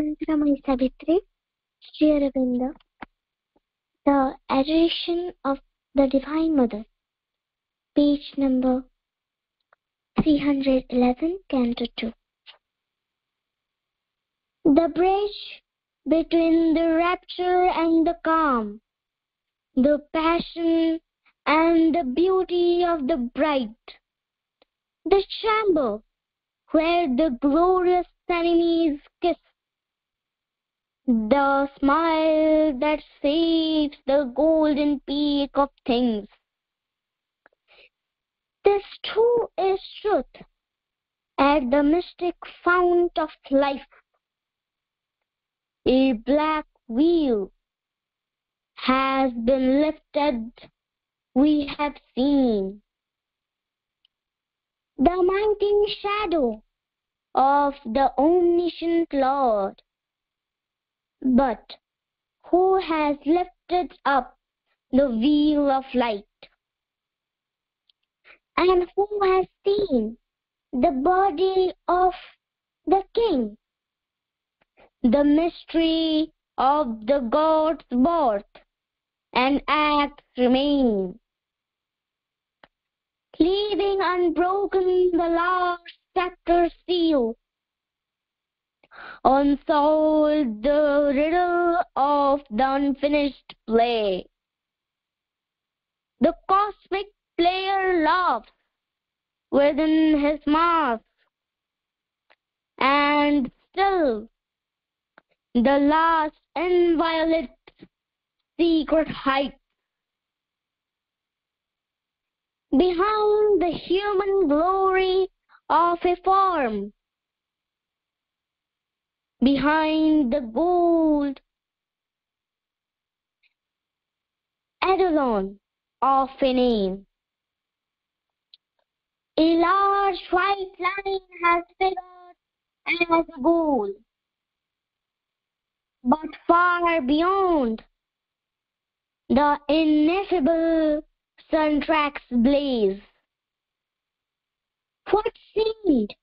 Tantra Savitri, Sri Aurobindo, The Adoration of the Divine Mother, page number 311, Canto 2. The bridge between the rapture and the calm, the passion and the beauty of the bride, the chamber where the glorious enemies kiss, the smile that saves the golden peak of things. This too is truth at the mystic fount of life. A black wheel has been lifted, we have seen. The mounting shadow of the omniscient Lord but who has lifted up the wheel of light? And who has seen the body of the king? The mystery of the God's birth and acts remain, leaving unbroken the large chapter seal unsolved the riddle of the unfinished play. The cosmic player laughs within his mask, and still the last inviolate secret height. Behind the human glory of a form, behind the gold edelon of a name. A large white line has figured as a goal, but far beyond the ineffable sun tracks blaze. What seemed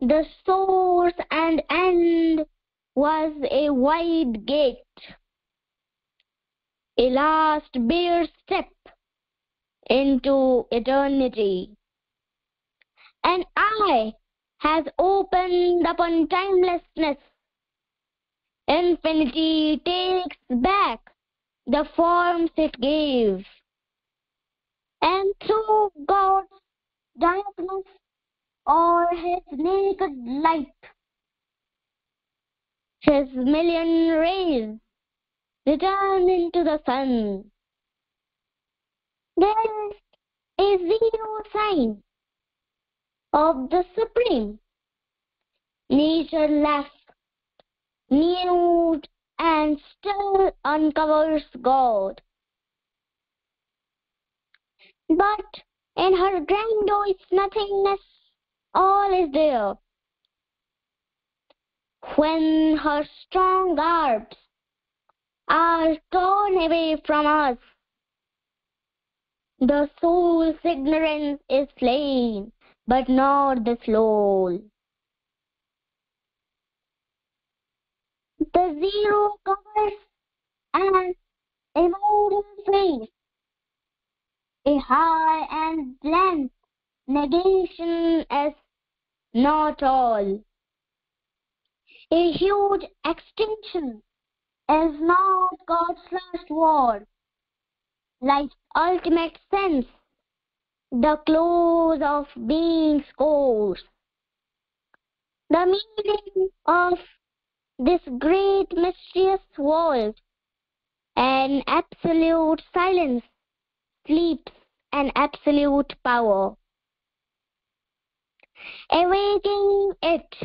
the source and end was a wide gate, a last bare step into eternity. An eye has opened upon timelessness. Infinity takes back the forms it gave. And through God's darkness or his naked light, his million rays return into the sun. There is a zero sign of the supreme. Nature laughs, nude and still uncovers God. But in her grandiose nothingness, all is there when her strong arms are torn away from us. The soul's ignorance is plain, but not the soul. The zero covers an immortal face, a high and blank negation is not all a huge extinction is not God's last word. Life's ultimate sense, the close of being's course. The meaning of this great mysterious world, an absolute silence sleeps an absolute power. Awaking it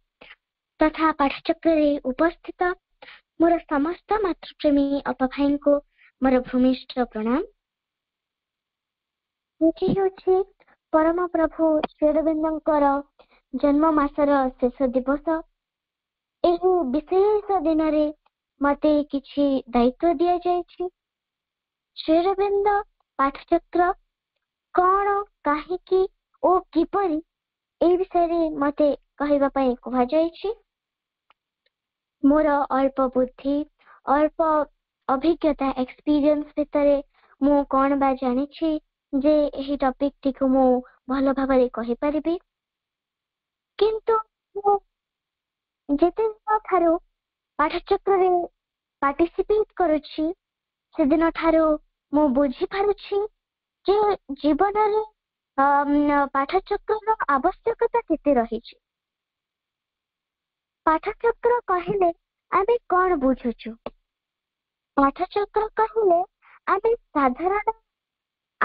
तथा पाठचक्रे उपस्थित ମୋର ସମସ୍ତ ମାତୃପ୍ରେମୀ ଅପା ଭାଇଙ୍କୁ ମୋର ଭୂମିଷ୍ଠ ପ୍ରଣାମ ଏଠି ହେଉଛି ପରମ ପ୍ରଭୁ ଶ୍ରୀରବିନ୍ଦଙ୍କର ଜନ୍ମ ମାସର ଶେଷ ଦିବସ ଏହି ବିଶେଷ ଦିନରେ ମୋତେ କିଛି ଦାୟିତ୍ୱ ଦିଆଯାଇଛି ଶ୍ରୀରବିନ୍ଦ ପାଠଚକ୍ର କ'ଣ କାହିଁକି ଓ କିପରି ଏହି ବିଷୟରେ ମୋତେ କହିବା ପାଇଁ କୁହାଯାଇଛି ମୋର ଅଳ୍ପ ବୁଦ୍ଧି ଅଳ୍ପ ଅଭିଜ୍ଞତା ଏକ୍ସପିରିଏନ୍ସ ଭିତରେ ମୁଁ କ'ଣ ବା ଜାଣିଛି ଯେ ଏହି ଟପିକଟିକୁ ମୁଁ ଭଲ ଭାବରେ କହିପାରିବି କିନ୍ତୁ ମୁଁ ଯେତେଦିନଠାରୁ ପାଠଚକ୍ରରେ ପାର୍ଟିସିପେଟ୍ କରୁଛି ସେଦିନଠାରୁ ମୁଁ ବୁଝିପାରୁଛି ଯେ ଜୀବନରେ ପାଠଚକ୍ରର ଆବଶ୍ୟକତା କେତେ ରହିଛି ପାଠଚକ୍ର କହିଲେ ଆମେ କ'ଣ ବୁଝୁଛୁ ପାଠଚକ୍ର କହିଲେ ଆମେ ସାଧାରଣ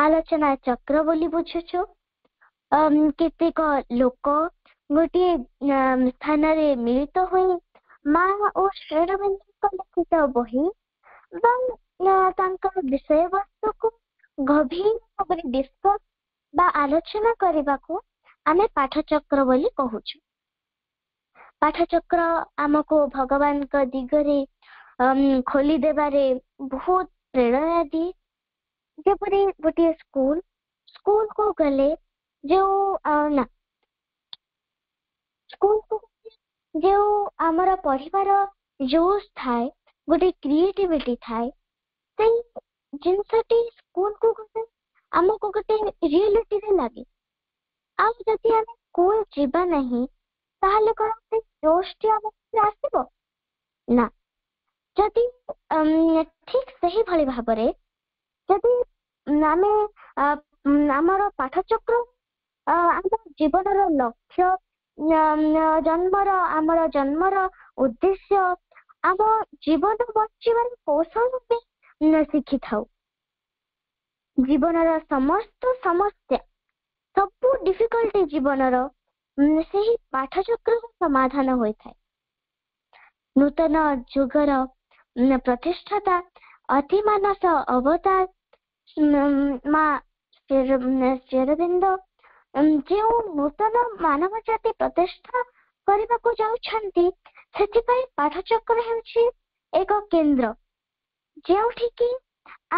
ଆଲୋଚନା ଚକ୍ର ବୋଲି ବୁଝୁଛୁ କେତେକ ଲୋକ ଗୋଟିଏ ସ୍ଥାନରେ ମିଳିତ ହୋଇ ମା ଓ ଶ୍ରେଣବନ୍ଧୁଙ୍କ ଲିଖିତ ବହି ବା ତାଙ୍କର ବିଷୟବସ୍ତୁକୁ ଗଭୀର ଭାବରେ ଡିସ୍କସ୍ ବା ଆଲୋଚନା କରିବାକୁ ଆମେ ପାଠଚକ୍ର ବୋଲି କହୁଛୁ आम को भगवान दिगरे खोली देवारे बहुत प्रेरणा दिए जपर गोटे स्कूल स्कूल को गले जो ना स्कूल को जो आम पढ़वार जोस था गोटे क्रिएटिविटी थाए से स्कूल को गले आमको गोटे रियलिटी लगे आदि स्कूल जीवा नहीं ତାହେଲେ କଣ ସେ ଜୋଶଟି ଆମ ଉପରେ ଆସିବ ନା ଯଦି ଠିକ ସେହିଭଳି ଭାବରେ ଯଦି ଆମେ ଆମର ପାଠଚକ୍ର ଆମ ଜୀବନର ଲକ୍ଷ୍ୟ ଜନ୍ମର ଆମର ଜନ୍ମର ଉଦ୍ଦେଶ୍ୟ ଆମ ଜୀବନ ବଞ୍ଚିବାର କୌଶଳ ବି ଶିଖିଥାଉ ଜୀବନର ସମସ୍ତ ସମସ୍ୟା ସବୁ ଡିଫିକଲ୍ଟି ଜୀବନର ସେହି ପାଠ ସମାଧାନ ହୋଇଥାଏ ନୂତନ ଯୁଗର ପ୍ରତିଷ୍ଠାତା ଅତିମାନସ ଅବତାର ମା ଶେରବିନ୍ଦ ଯେଉଁ ନୂତନ ମାନବ ଜାତି ପ୍ରତିଷ୍ଠା କରିବାକୁ ଯାଉଛନ୍ତି ସେଥିପାଇଁ ପାଠଚକ୍ର ହେଉଛି ଏକ କେନ୍ଦ୍ର ଯେଉଁଠିକି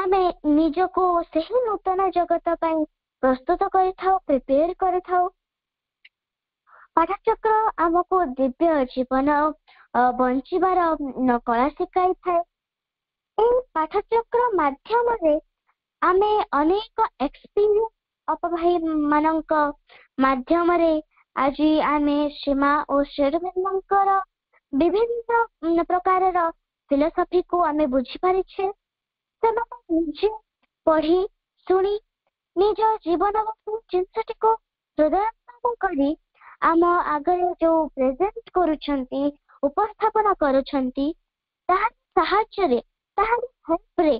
ଆମେ ନିଜକୁ ସେହି ନୂତନ ଜଗତ ପାଇଁ ପ୍ରସ୍ତୁତ କରିଥାଉ ପ୍ରିପେୟାର କରିଥାଉ ପାଠଚକ୍ର ଆମକୁ ଦିବ୍ୟ ଜୀବନ ବଞ୍ଚିବାର କଳା ଶିଖାଇଥାଏ ଏହି ପାଠଚକ୍ର ମାଧ୍ୟମରେ ଆମେ ଅନେକ ଏକ୍ସପିରିଏନ୍ସ ଅପଭାଇ ମାନଙ୍କ ମାଧ୍ୟମରେ ଆଜି ଆମେ ସୀମା ଓ ଶେରବିନ୍ଦଙ୍କର ବିଭିନ୍ନ ପ୍ରକାରର ଫିଲୋସଫିକୁ ଆମେ ବୁଝିପାରିଛେ ସେମାନେ ନିଜେ ପଢି ଶୁଣି ନିଜ ଜୀବନକୁ ଜିନିଷଟିକୁ ହୃଦୟଙ୍ଗମ କରି ଆମ ଆଗରେ ଯୋଉ ପ୍ରେଜେଣ୍ଟ କରୁଛନ୍ତି ଉପସ୍ଥାପନା କରୁଛନ୍ତି ତାହା ସାହାଯ୍ୟରେ ତାହାରି ହେଲ୍ପରେ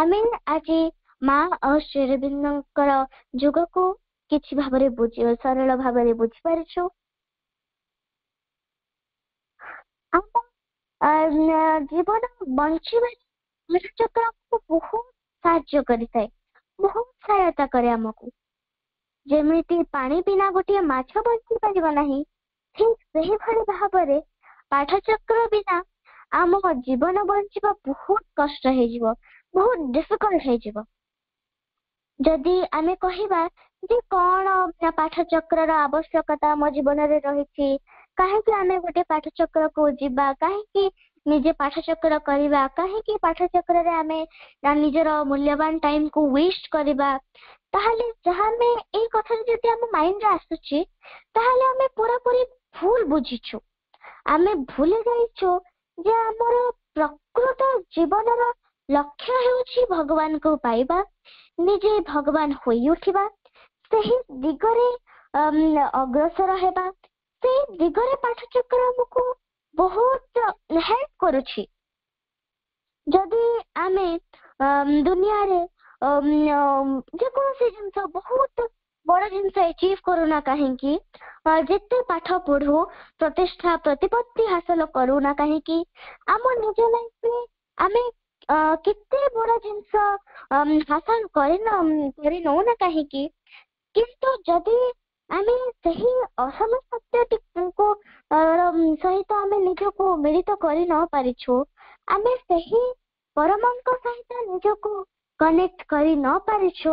ଆମେ ଆଜି ମା ଆଉ ଶ୍ରୀରବିନ୍ଦଙ୍କର ଯୁଗକୁ କିଛି ଭାବରେ ବୁଝି ସରଳ ଭାବରେ ବୁଝିପାରିଛୁ ଆମ ଜୀବନ ବଞ୍ଚିବାରେ ଚକ୍ରକୁ ବହୁତ ସାହାଯ୍ୟ କରିଥାଏ ବହୁତ ସହାୟତା କରେ ଆମକୁ ଯେମିତି ପାଣି ବିନା ଗୋଟିଏ ମାଛ ବଞ୍ଚିପାରିବ ନାହିଁ ଠିକ୍ ସେହିଭଳି ଭାବରେ ପାଠଚକ୍ର ବିନା ଆମ ଜୀବନ ବଞ୍ଚିବା ବହୁତ କଷ୍ଟ ହେଇଯିବ ବହୁତ ଡିଫିକଲ୍ଟ ହେଇଯିବ ଯଦି ଆମେ କହିବା ଯେ କ'ଣ ପାଠଚକ୍ରର ଆବଶ୍ୟକତା ଆମ ଜୀବନରେ ରହିଛି କାହିଁକି ଆମେ ଗୋଟେ ପାଠଚକ୍ରକୁ ଯିବା କାହିଁକି ନିଜେ ପାଠଚକ୍ର କରିବା କାହିଁକି ପାଠଚକ୍ରରେ ଆମେ ନିଜର ମୂଲ୍ୟବାନ ଟାଇମକୁ ୱେଷ୍ଟ କରିବା ତାହେଲେ ଯାହା ଆମେ ଏଇ କଥାରେ ଯଦି ଆମ ମାଇଣ୍ଡରେ ଆସୁଛି ତାହେଲେ ଆମେ ପୁରାପୁରି ଭୁଲ ବୁଝିଛୁ ଆମେ ଭୁଲି ଯାଇଛୁ ଯେ ଆମର ପ୍ରକୃତ ଜୀବନର ଲକ୍ଷ୍ୟ ହେଉଛି ଭଗବାନଙ୍କୁ ପାଇବା ନିଜେ ଭଗବାନ ହୋଇ ଉଠିବା ସେହି ଦିଗରେ ଅଗ୍ରସର ହେବା ସେହି ଦିଗରେ ପାଠଚକ୍ର ଆମକୁ ବହୁତ ହେଲ୍ପ କରୁଛି ଯଦି ଆମେ ଦୁନିଆରେ ଯେକୌଣସି ଜିନିଷ ବହୁତ ବଡ଼ ଜିନିଷ ଏଚିଭ୍ କରୁନା କାହିଁକି ଯେତେ ପାଠ ପଢୁ ପ୍ରତିଷ୍ଠା ପ୍ରତିପତ୍ତି ହାସଲ କରୁନା କାହିଁକି ଆମ ନିଜ ଲାଇଫରେ ଆମେ କେତେ ବଡ଼ ଜିନିଷ ହାସଲ କରିନଉ ନା କାହିଁକି କିନ୍ତୁ ଯଦି ଆମେ ସେହି ଟିକଙ୍କ ସହିତ ଆମେ ନିଜକୁ ମିଳିତ କରି ନ ପାରିଛୁ ଆମେ ସେହି ପରମଙ୍କ ସହିତ ନିଜକୁ କନେକ୍ଟ କରି ନ ପାରିଛୁ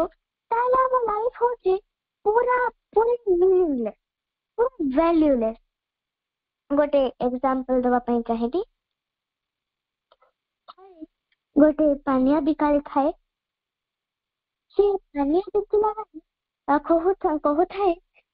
ତାହେଲେ ଆମ ଲାଇଫ ହଉଛି ପୁରା ପୁରି ମିନିଂଲେସ୍ ପୁରା ଭ୍ୟାଲ୍ୟୁଲେସ୍ ଗୋଟେ ଏକ୍ସାମ୍ପଲ ଦେବା ପାଇଁ ଚାହିଁବି ଗୋଟେ ପାନିଆ ବିକାଳି ଥାଏ ସେ ପାନିଆ ବିକିଲା କହୁଥାଏ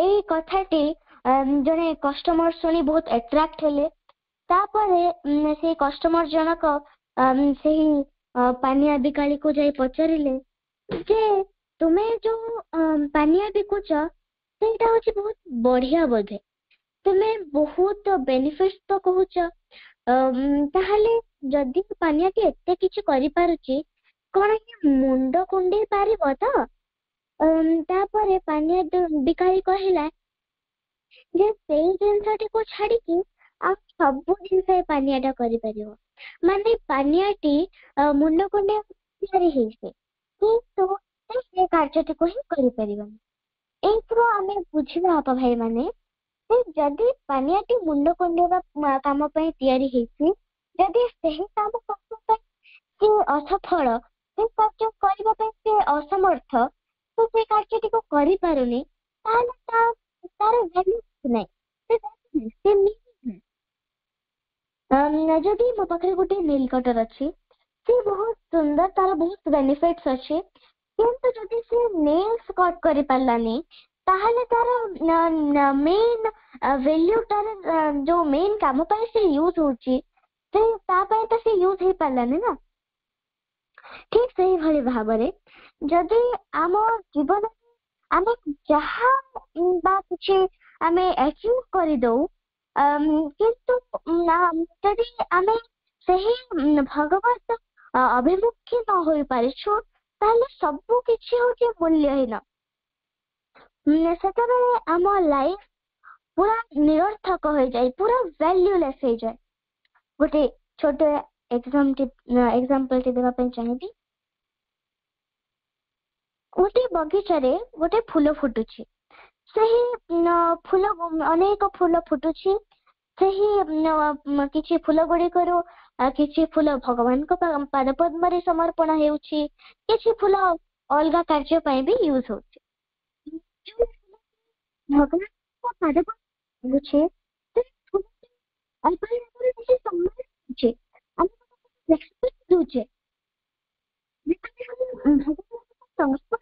এই କଥାଟି ଜଣେ କଷ୍ଟମର ଶୁଣି ବହୁତ ଆଟ୍ରାକ୍ଟ ହେଲେ ତାପରେ ସେଇ କଷ୍ଟମର ଜଣକ ସେହି ପାନିଆ ବିକାଳିକୁ ଯାଇ ପଚାରିଲେ ଯେ ତୁମେ ଯୋଉ ପାନିଆ ବିକୁଛ ସେଇଟା ହଉଛି ବହୁତ ବଢିଆ ବୋଧେ ତୁମେ ବହୁତ ବେନିଫିଟ ତ କହୁଛ ତାହେଲେ ଯଦି ପାନିଆଟି ଏତେ କିଛି କରିପାରୁଛି କଣ ମୁଣ୍ଡ କୁଣ୍ଡେଇ ପାରିବ ତ ତାପରେ ପାନିଆ ବିକାଳି କହିଲା ଯେ ସେଇ ଜିନିଷଟିକୁ ଛାଡିକି ଆଉ ସବୁ ଜିନିଷ ଏ ପାନିଆଟା କରିପାରିବ ମାନେ ପାନୀୟଟି ମୁଣ୍ଡ କୁଣ୍ଡେ ତିଆରି ହେଇଛି କିନ୍ତୁ ସେ କାର୍ଯ୍ୟଟିକୁ ହିଁ କରିପାରିବନି ଏଇଥିରୁ ଆମେ ବୁଝିବା ଭାଇ ଭାଇମାନେ ଯେ ଯଦି ପାନୀୟଟି ମୁଣ୍ଡ କୁଣ୍ଡେଇବା କାମ ପାଇଁ ତିଆରି ହେଇଛି ଯଦି ସେହି କାମ କରିବା ପାଇଁ ସେ ଅସଫଳ ସେ କାର୍ଯ୍ୟ କରିବା ପାଇଁ ସେ ଅସମର୍ଥ ତ ସେ କାର୍ଯ୍ୟଟିକୁ କରିପାରୁନି ତାହେଲେ ତା ତାର ଭ୍ୟାଲ୍ୟୁ ନାହିଁ ସେ ଯଦି ମୋ ପାଖରେ ଗୋଟେ ନେଲ୍ କଟର ଅଛି ସେ ବହୁତ ସୁନ୍ଦର ତାର ବହୁତ ବେନିଫିଟ୍ସ ଅଛି କିନ୍ତୁ ଯଦି ସେ ନେଲ୍ସ କଟ୍ କରିପାରିଲାନି ତାହେଲେ ତାର ମେନ୍ ଭେଲ୍ୟୁ ତାର ଯୋଉ ମେନ୍ କାମ ପାଇଁ ସେ ୟୁଜ୍ ହଉଛି ସେ ତା ପାଇଁ ତ ସେ ୟୁଜ୍ ହେଇପାରିଲାନି ନା ଠିକ ସେଇଭଳି ଭାବରେ ଯଦି ଆମ ଜୀବନରେ ଆମେ ଯାହା ବା କିଛି ଆମେ ଆଚିଭ୍ କରିଦେଉ କିନ୍ତୁ ଯଦି ଆମେ ସେହି ଭଗବତ ଅଭିମୁଖୀ ନ ହୋଇପାରିଛୁ ତାହେଲେ ସବୁ କିଛି ହଉଛି ମୂଲ୍ୟହୀନ ସେତେବେଳେ ଆମ ଲାଇଫ ପୁରା ନିରର୍ଥକ ହେଇଯାଏ ପୁରା ଭ୍ୟାଲ୍ୟୁଲେସ୍ ହେଇଯାଏ ଗୋଟେ ଛୋଟ ఎగ్జామ్ ఎగ్జాంపుల్ ଦେବା ପାଇଁ ଚାହିଁବି ଗୋଟେ ବଗିଚାରେ ଗୋଟେ ଫୁଲ ଫୁଟୁଛି ସେହି ଫୁଲ ଅନେକ ଫୁଲ ଫୁଟୁଛି ସେହି କିଛି ଫୁଲ ଗୁଡ଼ିକରୁ କିଛି ଫୁଲ ଭଗବାନଙ୍କ ପାଦ ସମର୍ପଣ ହେଉଛି କିଛି ଫୁଲ ଅଲଗା କାର୍ଯ୍ୟ ପାଇଁ ବି ୟୁଜ୍ ହେଉଛି ଭଗବାନଙ୍କ ପାଦ ପଦ୍ମ ହେଉଛି ରହୁଛି ઓમ ଭଗବାନଙ୍କ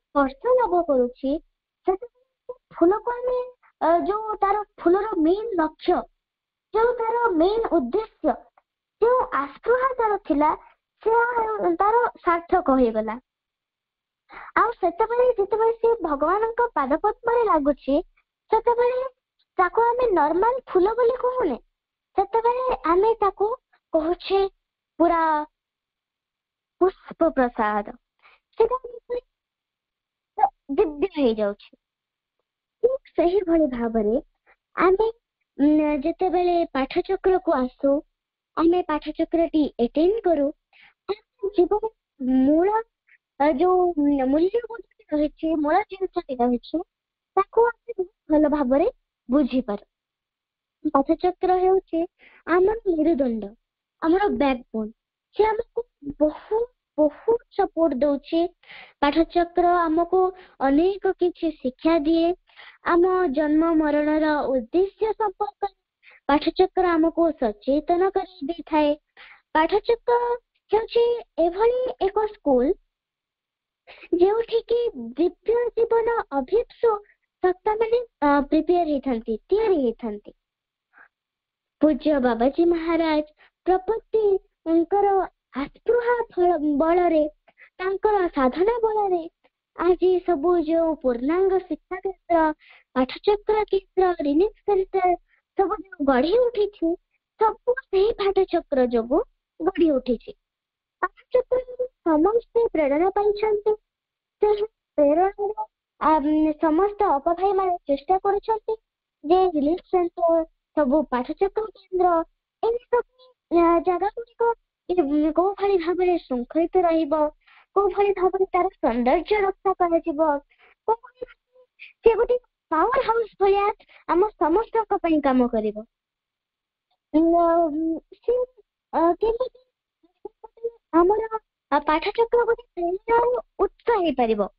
ସ୍ପର୍ଶ ଲାଭ କରୁଛି ସେଥିପାଇଁ ଫୁଲକୁ ଆମେ ଯୋଉ ତାର ଫୁଲର ମେନ୍ ଲକ୍ଷ୍ୟ ଯୋଉ ତାର ମେନ୍ ଉଦ୍ଦେଶ୍ୟ ଯୋଉ ଆସ୍ପୃହା ତାର ଥିଲା ସେ ତାର ସାର୍ଥକ ହେଇଗଲା ଆଉ ସେତେବେଳେ ଯେତେବେଳେ ସେ ଭଗବାନଙ୍କ ପାଦପଦ୍ମରେ ଲାଗୁଛି ସେତେବେଳେ ତାକୁ ଆମେ ନର୍ମାଲ ଫୁଲ ବୋଲି କହୁନେ ସେତେବେଳେ ଆମେ ତାକୁ କହୁଛେ ପୁରା ପୁଷ୍ପ ପ୍ରସାଦ ସେଟା ଦିବ୍ୟ ହେଇଯାଉଛି ଠିକ ସେହିଭଳି ଭାବରେ ଆମେ ଯେତେବେଳେ ପାଠ ଚକ୍ରକୁ ଆସୁ ଆମେ ପାଠଚକ୍ରଟି ଏଟେଣ୍ଡ କରୁ ଜୀବନ ମୂଳ ଯୋଉ ମୂଲ୍ୟବୋଧଟି ରହିଛି ମୂଳ ଜିନିଷଟି ରହିଛି ତାକୁ ଆମେ ବହୁତ ଭଲ ଭାବରେ ବୁଝିପାରୁ ପାଠଚକ୍ର ହେଉଛି ଆମର ମେରୁଦଣ୍ଡ ଆମର ବ୍ୟାକବୋନ୍ ସେ ଆମକୁ ବହୁ ବହୁତ ସପୋର୍ଟ ଦଉଛି ପାଠଚକ୍ର ଆମକୁ ଅନେକ କିଛି ଶିକ୍ଷା ଦିଏ ଆମ ଜନ୍ମ ମରଣର ଉଦ୍ଦେଶ୍ୟ ସମ୍ପର୍କରେ ପାଠଚକ୍ର ଆମକୁ ସଚେତନ କରିଦେଇଥାଏ ଦେଇଥାଏ ପାଠଚକ୍ର ହେଉଛି ଏଭଳି ଏକ ସ୍କୁଲ ଯେଉଁଠିକି ଦିବ୍ୟ ଜୀବନ ଅଭିପ୍ସୁ ମାନେ ପ୍ରିପେୟାର ହେଇଥାନ୍ତି ତିଆରି ହେଇଥାନ୍ତି ପୂଜ୍ୟ ବାବାଜୀ ମହାରାଜ ପ୍ରପତିଙ୍କର ଆସ୍ପୃହା ବଳରେ ତାଙ୍କର ସାଧନା ବଳରେ ଆଜି ସବୁ ଯୋଉ ପୂର୍ଣ୍ଣାଙ୍ଗ ଶିକ୍ଷା କେନ୍ଦ୍ର ପାଠଚକ୍ର କେନ୍ଦ୍ର ରିଲିଫ ସେଣ୍ଟର ସବୁ ଯୋଉ ଗଢି ଉଠିଛି ସବୁ ସେଇ ପାଠଚକ୍ର ଯୋଗୁ ଗଢି ଉଠିଛି ପାଠଚକ୍ର ସମସ୍ତେ ପ୍ରେରଣା ପାଇଛନ୍ତି ସେହି ପ୍ରେରଣାରେ ସମସ୍ତ ଅପଭାଇ ମାନେ ଚେଷ୍ଟା କରୁଛନ୍ତି ଯେ ରିଲିଫ ସେଣ୍ଟର ସବୁ ପାଠଚକ୍ର କେନ୍ଦ୍ର ଏମିତି ସବୁ ଜାଗା ଗୁଡ଼ିକ କୋଉ ଭଳି ଭାବରେ ଶୃଙ୍ଖଳିତ ରହିବ କୋଉ ଭଳି ଭାବରେ ତାର ସୌନ୍ଦର୍ଯ୍ୟ ରକ୍ଷା କରାଯିବ କୋଉ ଭଳି ସେ ଗୋଟେ ପାୱାର ହାଉସ୍ ଭଳିଆ ଆମ ସମସ୍ତଙ୍କ ପାଇଁ କାମ କରିବ ସେ କେମିତି ଆମର ପାଠଚକ୍ର ଗୋଟେ ପ୍ରେରଣାର ଉତ୍ସ ହେଇପାରିବ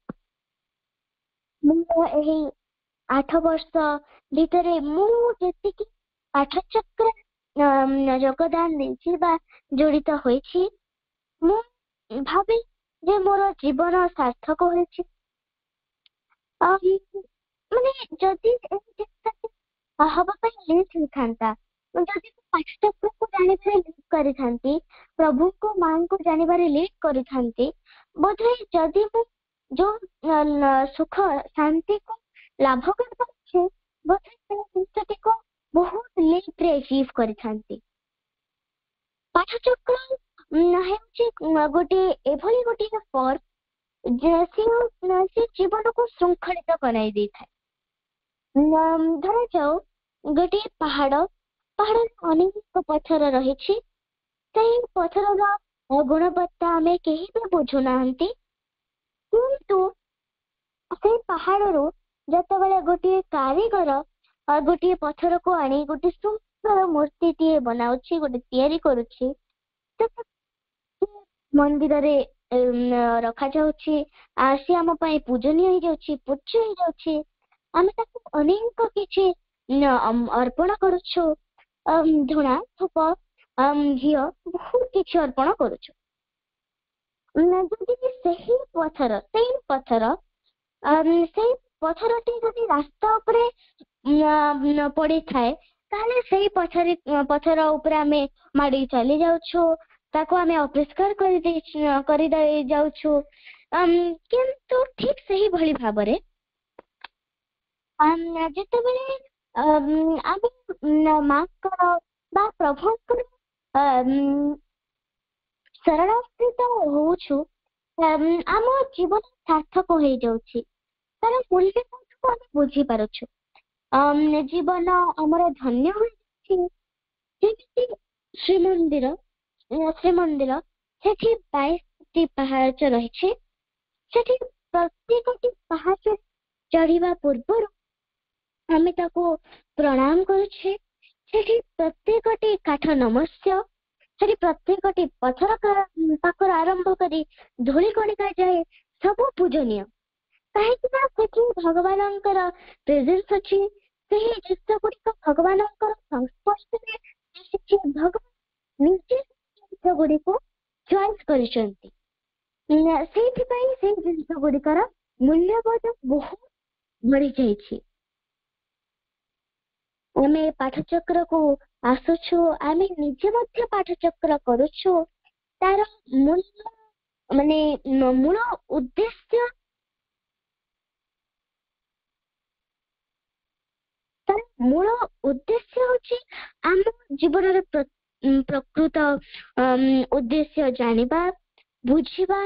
ମୁଁ ଏହି ଆଠ ବର୍ଷ ଭିତରେ ମୁଁ ଯେତିକି পাঠকচক্রে যোগদান ଦେଇଛି ବା ଜଡ଼ିତ ହୋଇଛି ମୁଁ ଭାବେ ଯେ ମୋର ଜୀବନ ସାର୍ଥକ ହୋଇଛି ମାନେ ଯଦି ହବା ପାଇଁ ଲିଟ୍ ହେଇଥାନ୍ତା ଯଦି ପାଠଚକ୍ରକୁ ଜାଣିବାରେ ଲିଟ୍ କରିଥାନ୍ତି ପ୍ରଭୁଙ୍କୁ ମାଙ୍କୁ ଜାଣିବାରେ ଲିଟ୍ କରିଥାନ୍ତି ବୋଧହୁଏ ଯଦି ମୁଁ ଯୋଉ ସୁଖ ଶାନ୍ତିକୁ ଲାଭ କରିପାରୁଛି ବୋଧହୁଏ ସେ ଜିନିଷଟିକୁ ବହୁତ ଲେଟ୍ରେ ଆଚିଭ୍ କରିଥାନ୍ତି ପାଠଚକ୍ର ହେଉଛି ଗୋଟିଏ ଏଭଳି ଗୋଟିଏ ଫର୍ମ ସେ ଜୀବନକୁ ଶୃଙ୍ଖଳିତ କରାଇ ଦେଇଥାଏ ଧରାଯାଉ ଗୋଟିଏ ପାହାଡ ପାହାଡରେ ଅନେକ ପଥର ରହିଛି ସେଇ ପଥରର ଗୁଣବତ୍ତା ଆମେ କେହି ବି ବୁଝୁନାହାନ୍ତି କିନ୍ତୁ ସେଇ ପାହାଡରୁ ଯେତେବେଳେ ଗୋଟିଏ କାରିଗର ଆଉ ଗୋଟିଏ ପଥରକୁ ଆଣି ଗୋଟେ ସୁନ୍ଦର ମୂର୍ତ୍ତିଟିଏ ବନାଉଛି ଗୋଟେ ତିଆରି କରୁଛି ମନ୍ଦିରରେ ରଖାଯାଉଛି ସେ ଆମ ପାଇଁ ପୂଜନୀୟ ହେଇଯାଉଛି ପୂଜ୍ୟ ହେଇଯାଉଛି ଆମେ ତାକୁ ଅନେକ କିଛି ଅର୍ପଣ କରୁଛୁ ଝୁଣା ଧୂପ ଘିଅ ବହୁତ କିଛି ଅର୍ପଣ କରୁଛୁ ଯଦି ସେହି ପଥର ସେଇ ପଥର ସେଇ ପଥରଟି ଯଦି ରାସ୍ତା ଉପରେ ପଡିଥାଏ ତାହେଲେ ସେଇ ପଛରେ ପଛର ଉପରେ ଆମେ ମାଡି ଚାଲି ଯାଉଛୁ ତାକୁ ଆମେ ଅପରିଷ୍କାର କରିଦେଇ କରିଦେଇ ଯାଉଛୁ କିନ୍ତୁ ଠିକ ସେହିଭଳି ଭାବରେ ଯେତେବେଳେ ଆମେ ମାଙ୍କର ବା ପ୍ରଭୁଙ୍କର ଶରଣାସ୍ଥିତ ହଉଛୁ ଆମ ଜୀବନ ସାର୍ଥକ ହେଇଯାଉଛି ତାର ମୂଲ୍ୟ ବୁଝିପାରୁଛୁ ଜୀବନ ଆମର ଧନ୍ୟ ହୋଇଛି ଯେମିତି ଶ୍ରୀମନ୍ଦିର ଶ୍ରୀମନ୍ଦିର ସେଠି ବାଇଶଟି ପାହାଚ ରହିଛି ସେଠି ପ୍ରତ୍ୟେକଟି ପାହାଚ ଚଢିବା ପୂର୍ବରୁ ଆମେ ତାକୁ ପ୍ରଣାମ କରୁଛେ ସେଠି ପ୍ରତ୍ୟେକଟି କାଠ ନମସ୍ୟ ସେଠି ପ୍ରତ୍ୟେକଟି ପଥର ପାଖରୁ ଆରମ୍ଭ କରି ଧୂଳି କଣିକା ଯାଏ ସବୁ ପୂଜନୀୟ କାହିଁକି ନା ସେଠି ଭଗବାନଙ୍କର ପ୍ରେଜେନ୍ସ ଅଛି ସେହି ଜିନିଷ ଗୁଡିକ ଭଗବାନଙ୍କର ସଂସ୍ପର୍ଶରେ ଆସିଛି ଭଗବାନ ନିଜେ ଗୀତ ଗୁଡିକୁ ଚଏସ୍ କରିଛନ୍ତି ସେଇଥିପାଇଁ ସେଇ ଜିନିଷ ଗୁଡିକର ମୂଲ୍ୟବୋଧ ବହୁତ ବଢିଯାଇଛି ଆମେ ପାଠଚକ୍ରକୁ ଆସୁଛୁ ଆମେ ନିଜେ ମଧ୍ୟ ପାଠଚକ୍ର କରୁଛୁ ତାର ମୂଲ୍ୟ ମାନେ ମୂଳ ଉଦ୍ଦେଶ୍ୟ ତାର ମୂଳ ଉଦ୍ଦେଶ୍ୟ ହଉଛି ଆମ ଜୀବନର ପ୍ରକୃତ ଉଦ୍ଦେଶ୍ୟ ଜାଣିବା ବୁଝିବା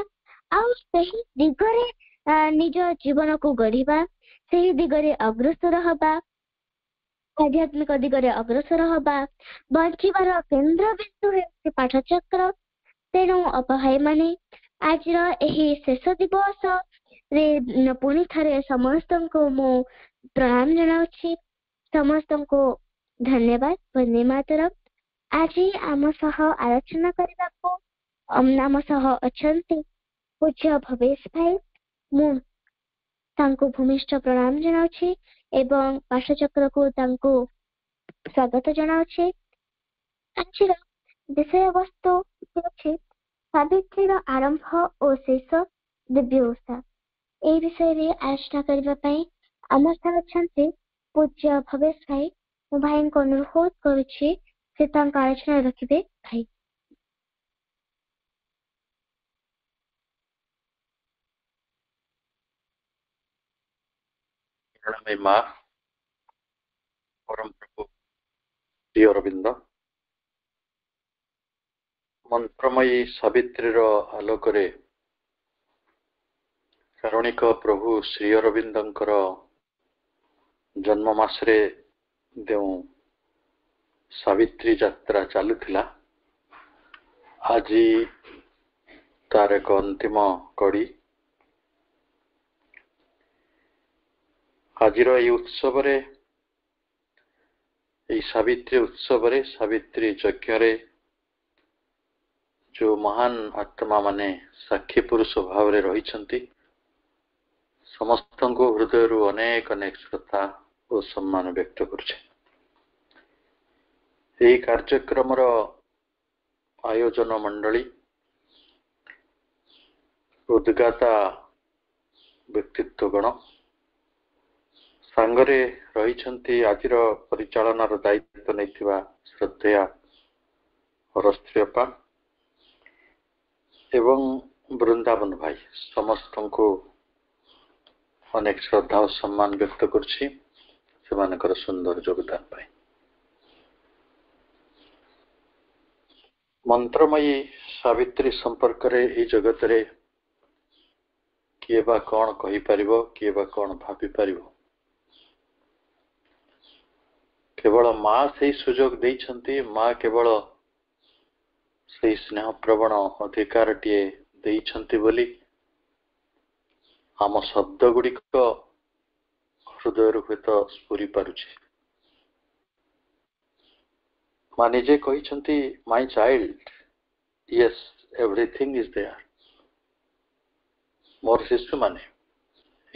ଆଉ ସେହି ଦିଗରେ ନିଜ ଜୀବନକୁ ଗଢିବା ସେହି ଦିଗରେ ଅଗ୍ରସର ହେବା ଆଧ୍ୟାତ୍ମିକ ଦିଗରେ ଅଗ୍ରସର ହେବା ବଞ୍ଚିବାର କେନ୍ଦ୍ରବିନ୍ଦୁ ହେଉଛି ପାଠଚକ୍ର ତେଣୁ ଅପହାୟମାନେ ଆଜିର ଏହି ଶେଷ ଦିବସରେ ପୁଣି ଥରେ ସମସ୍ତଙ୍କୁ ମୁଁ ପ୍ରଣାମ ଜଣାଉଛି ସମସ୍ତଙ୍କୁ ଧନ୍ୟବାଦ ପୂର୍ଣ୍ଣିମା ତରଫ ଆଜି ଆମ ସହ ଆଲୋଚନା କରିବାକୁ ଆମ ସହ ଅଛନ୍ତି ପୂଜ୍ୟ ଭବେଶ ଭାଇ ମୁଁ ତାଙ୍କୁ ଭୂମିଷ୍ଠ ପ୍ରଣାମ ଜଣାଉଛି ଏବଂ ପାଠଚକ୍ରକୁ ତାଙ୍କୁ ସ୍ୱାଗତ ଜଣାଉଛି ଆଜିର ବିଷୟବସ୍ତୁ ହେଉଛି ସାବିତ୍ରୀର ଆରମ୍ଭ ଓ ଶେଷ ଦିବ୍ୟ ଓଷା ଏହି ବିଷୟରେ ଆଲୋଚନା କରିବା ପାଇଁ ଆମ ସହ ଅଛନ୍ତି પૂજ્ય ભવેશભાઈ હું ભાઈને અનુરોધ કરું છું સિદ્ધાંત આલોચના રખીબે ભાઈ શરણમય માં પરમ પ્રભુ શ્રી ଅରବିନ୍ଦ ମନ୍ତ୍ରମୟୀ ସାବିତ୍ରୀର ଆଲୋକରେ କାରୁଣିକ ପ୍ରଭୁ ଶ୍ରୀ ଅରବିନ୍ଦଙ୍କର জন্ম જન્મમાસરે সাবিত্রী যাত্রা চালু লা આજી তার এক অন্তিম কড়ি আজির এই উৎসবরে এই সাবিত্রী উৎসবরে সাবিত্রী যজ্ঞরে যে মহান আত্মা মানে সাক্ষী পুরুষ ভাবে রয়েছেন ସମସ୍ତଙ୍କ ହୃଦୟରୁ ଅନେକ ଅନେକ ଶ୍ରଦ୍ଧା ଓ ସମ୍ମାନ ବ୍ୟକ୍ତ କରୁଛି ଏହି କାର୍ଯ୍ୟକ୍ରମର ଆୟୋଜନ ମଣ୍ଡଳୀ ଉଦ୍ଗାତା ବ୍ୟକ୍ତିତ୍ୱ ଗଣ ସାଙ୍ଗରେ ରହିଛନ୍ତି ଆଜିର ପରିଚାଳନାର ଦାୟିତ୍ୱ ନେଇଥିବା ଶ୍ରଦ୍ଧେୟା ଅରସ୍ତ୍ରୀୟପା ଏବଂ ବୃନ୍ଦାବନ ଭାଇ ସମସ୍ତଙ୍କୁ अनेक श्रद्धा और सम्मान व्यक्त कर सुंदर योगदान पाए मंत्रमयी सवित्री संपर्क जगत रे किए बा कौन कहीपर किए बा कौन भापार केवल माँ से सुजोग माँ केवल से स्नेह प्रवण अधिकार टीए बोली ଆମ ଶବ୍ଦ ଗୁଡ଼ିକ ହୃଦୟରୁ ହୁଏତ ସ୍ଫୁରି ପାରୁଛି ମା ନିଜେ କହିଛନ୍ତି my child yes everything is there ମୋର ଶିଶୁମାନେ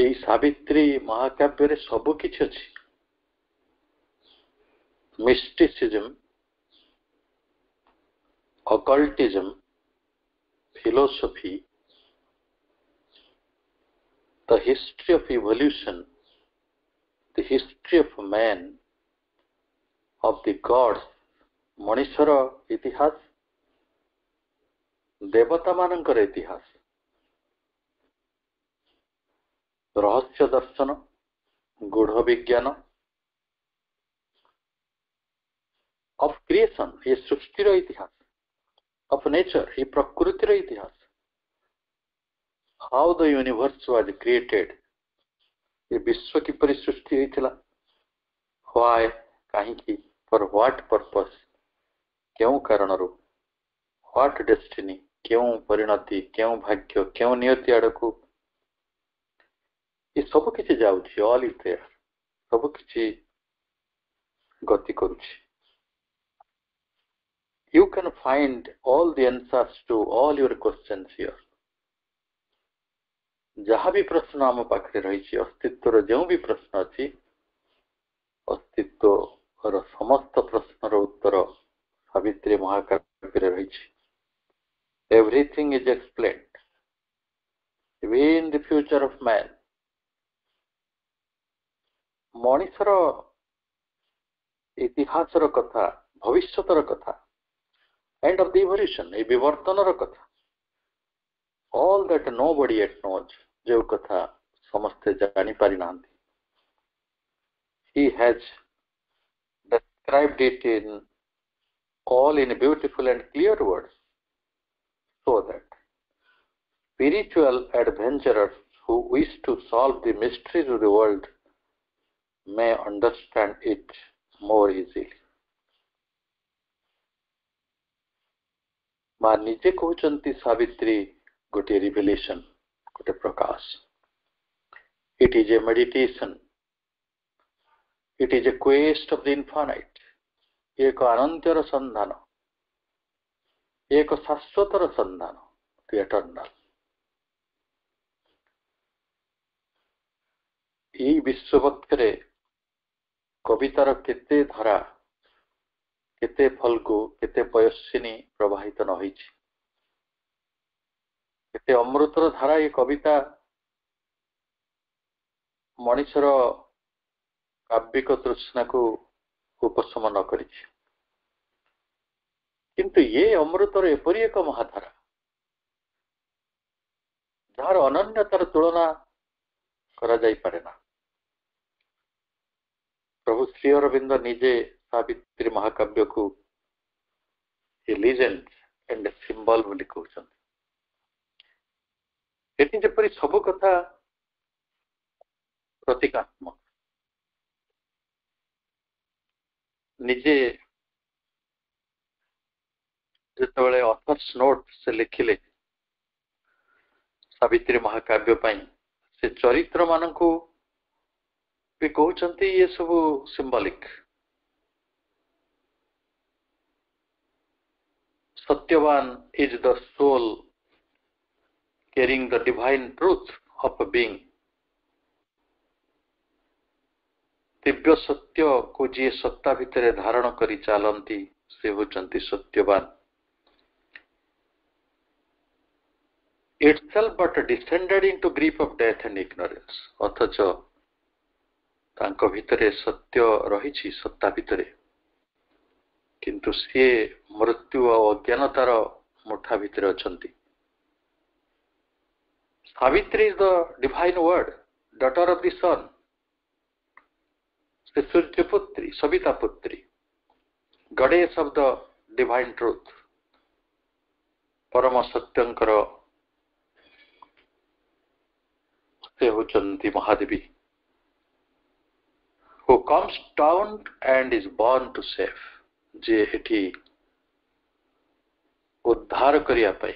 ଏଇ ସାବିତ୍ରୀ ମହାକାବ୍ୟରେ ସବୁ କିଛି ଅଛି mysticism occultism philosophy the history of evolution, the history of man, of the gods, Manishara itihas, Devata manankara itihas, Rahasya darshana, Gudha vijnana, of creation, a Sushtira itihas, of nature, a Prakrutira itihas, how the universe was created ये विश्व किपर सृष्टि होता फर what purpose क्यों कारण what destiny क्यों परिणति क्यों भाग्य क्यों नियति आड़ को ये सब किसी जाऊल इज देयर सबकि गति कर you can find all the answers to all your questions here ଯାହା ବି ପ୍ରଶ୍ନ ଆମ ପାଖରେ ରହିଛି ଅସ୍ତିତ୍ୱର ଯେଉଁ ବି ପ୍ରଶ୍ନ ଅଛି ଅସ୍ତିତ୍ୱର ସମସ୍ତ ପ୍ରଶ୍ନର ଉତ୍ତର ସାବିତ୍ରୀ ମହାକାବ୍ୟରେ ରହିଛି everything is explain in the future of man ମଣିଷର ଇତିହାସର କଥା ଭବିଷ୍ୟତର କଥା ଏଣ୍ଡ ଅଫ୍ ଦି ଇଭଲ୍ୟୁସନ୍ ଏଇ ବିବର୍ତ୍ତନର କଥା all that nobody yet knows ଯେଉଁ କଥା ସମସ୍ତେ ଜାଣିପାରିନାହାନ୍ତି he has described it in all in beautiful and clear words so that spiritual adventurers who wish to solve the mysteries of the world may understand it more easily ମା ନିଜେ କହୁଛନ୍ତି got a revelation, got a prakash. It is a meditation. It is a quest of the infinite. एक अनंतर संधान एक शाश्वतर संधान the eternal. এই বিশ্ববক্তরে কবিতার কেতে ধারা কেতে ফলকু কেতে পয়স্বিনী প্রবাহিত নহইছে ଏତେ ଅମୃତର ଧାରା ଏ କବିତା ମଣିଷର କାବ୍ୟିକ ତୃଷ୍ଣାକୁ ଉପଶମ ନ କରିଛି କିନ୍ତୁ ଏ ଅମୃତର ଏପରି ଏକ ମହାଧାରା ଯାହାର ଅନନ୍ୟତାର ତୁଳନା କରାଯାଇପାରେ ନା ପ୍ରଭୁ ଶ୍ରୀ ଅରବିନ୍ଦ ନିଜେ ସାବିତ୍ରୀ ମହାକାବ୍ୟକୁ ଲିଜେଣ୍ଡ ଏଣ୍ଡ ସିମ୍ବଲ ବୋଲି କହୁଛନ୍ତି एटी जपरी सब कथा प्रतीकात्मक निजे जो अथर स्नोट से लिखिले सवित्री महाकाव्य चरित्र मान को भी कहते ये सब symbolic Satyavan is the soul carrying the divine truth of a being. ଦିବ୍ୟ ସତ୍ୟକୁ ଯିଏ ସତ୍ତା ଭିତରେ ଧାରଣ କରି ଚାଲନ୍ତି ସେ ହେଉଛନ୍ତି Satyavan itself but descended into grip of death and ignorance ଅଥଚ ତାଙ୍କ ଭିତରେ ସତ୍ୟ ରହିଛି ସତ୍ତା ଭିତରେ କିନ୍ତୁ ସିଏ ମୃତ୍ୟୁ ଆଉ ଅଜ୍ଞାନତାର ମୁଠା ଭିତରେ ଅଛନ୍ତି Savitri is the divine word, daughter of the sun. The putri, Savita Putri, goddess of the divine truth, Parama Satyankara, ସେ who comes down and is born to save ଯିଏ ଏଠି ଉଦ୍ଧାର କରିବା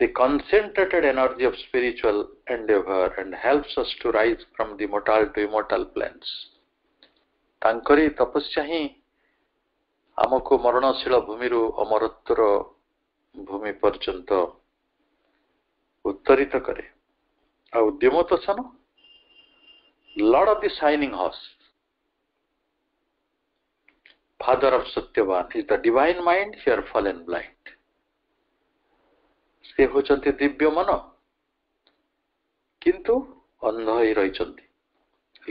the concentrated energy of spiritual endeavor and helps us to rise from the mortal to immortal planes. ତାଙ୍କରି ତପସ୍ୟା ହିଁ ଆମକୁ ମରଣଶୀଳ ଭୂମିରୁ ଅମରତ୍ୱର ଭୂମି ପର୍ଯ୍ୟନ୍ତ ଉତ୍ତରିତ କରେ ଆଉ ଉଦ୍ୟମ ତ ସାନ lord of the shining host father of Satyavan is the divine mind here fall and blind से हूँ दिव्य मन किंतु अंध ही रही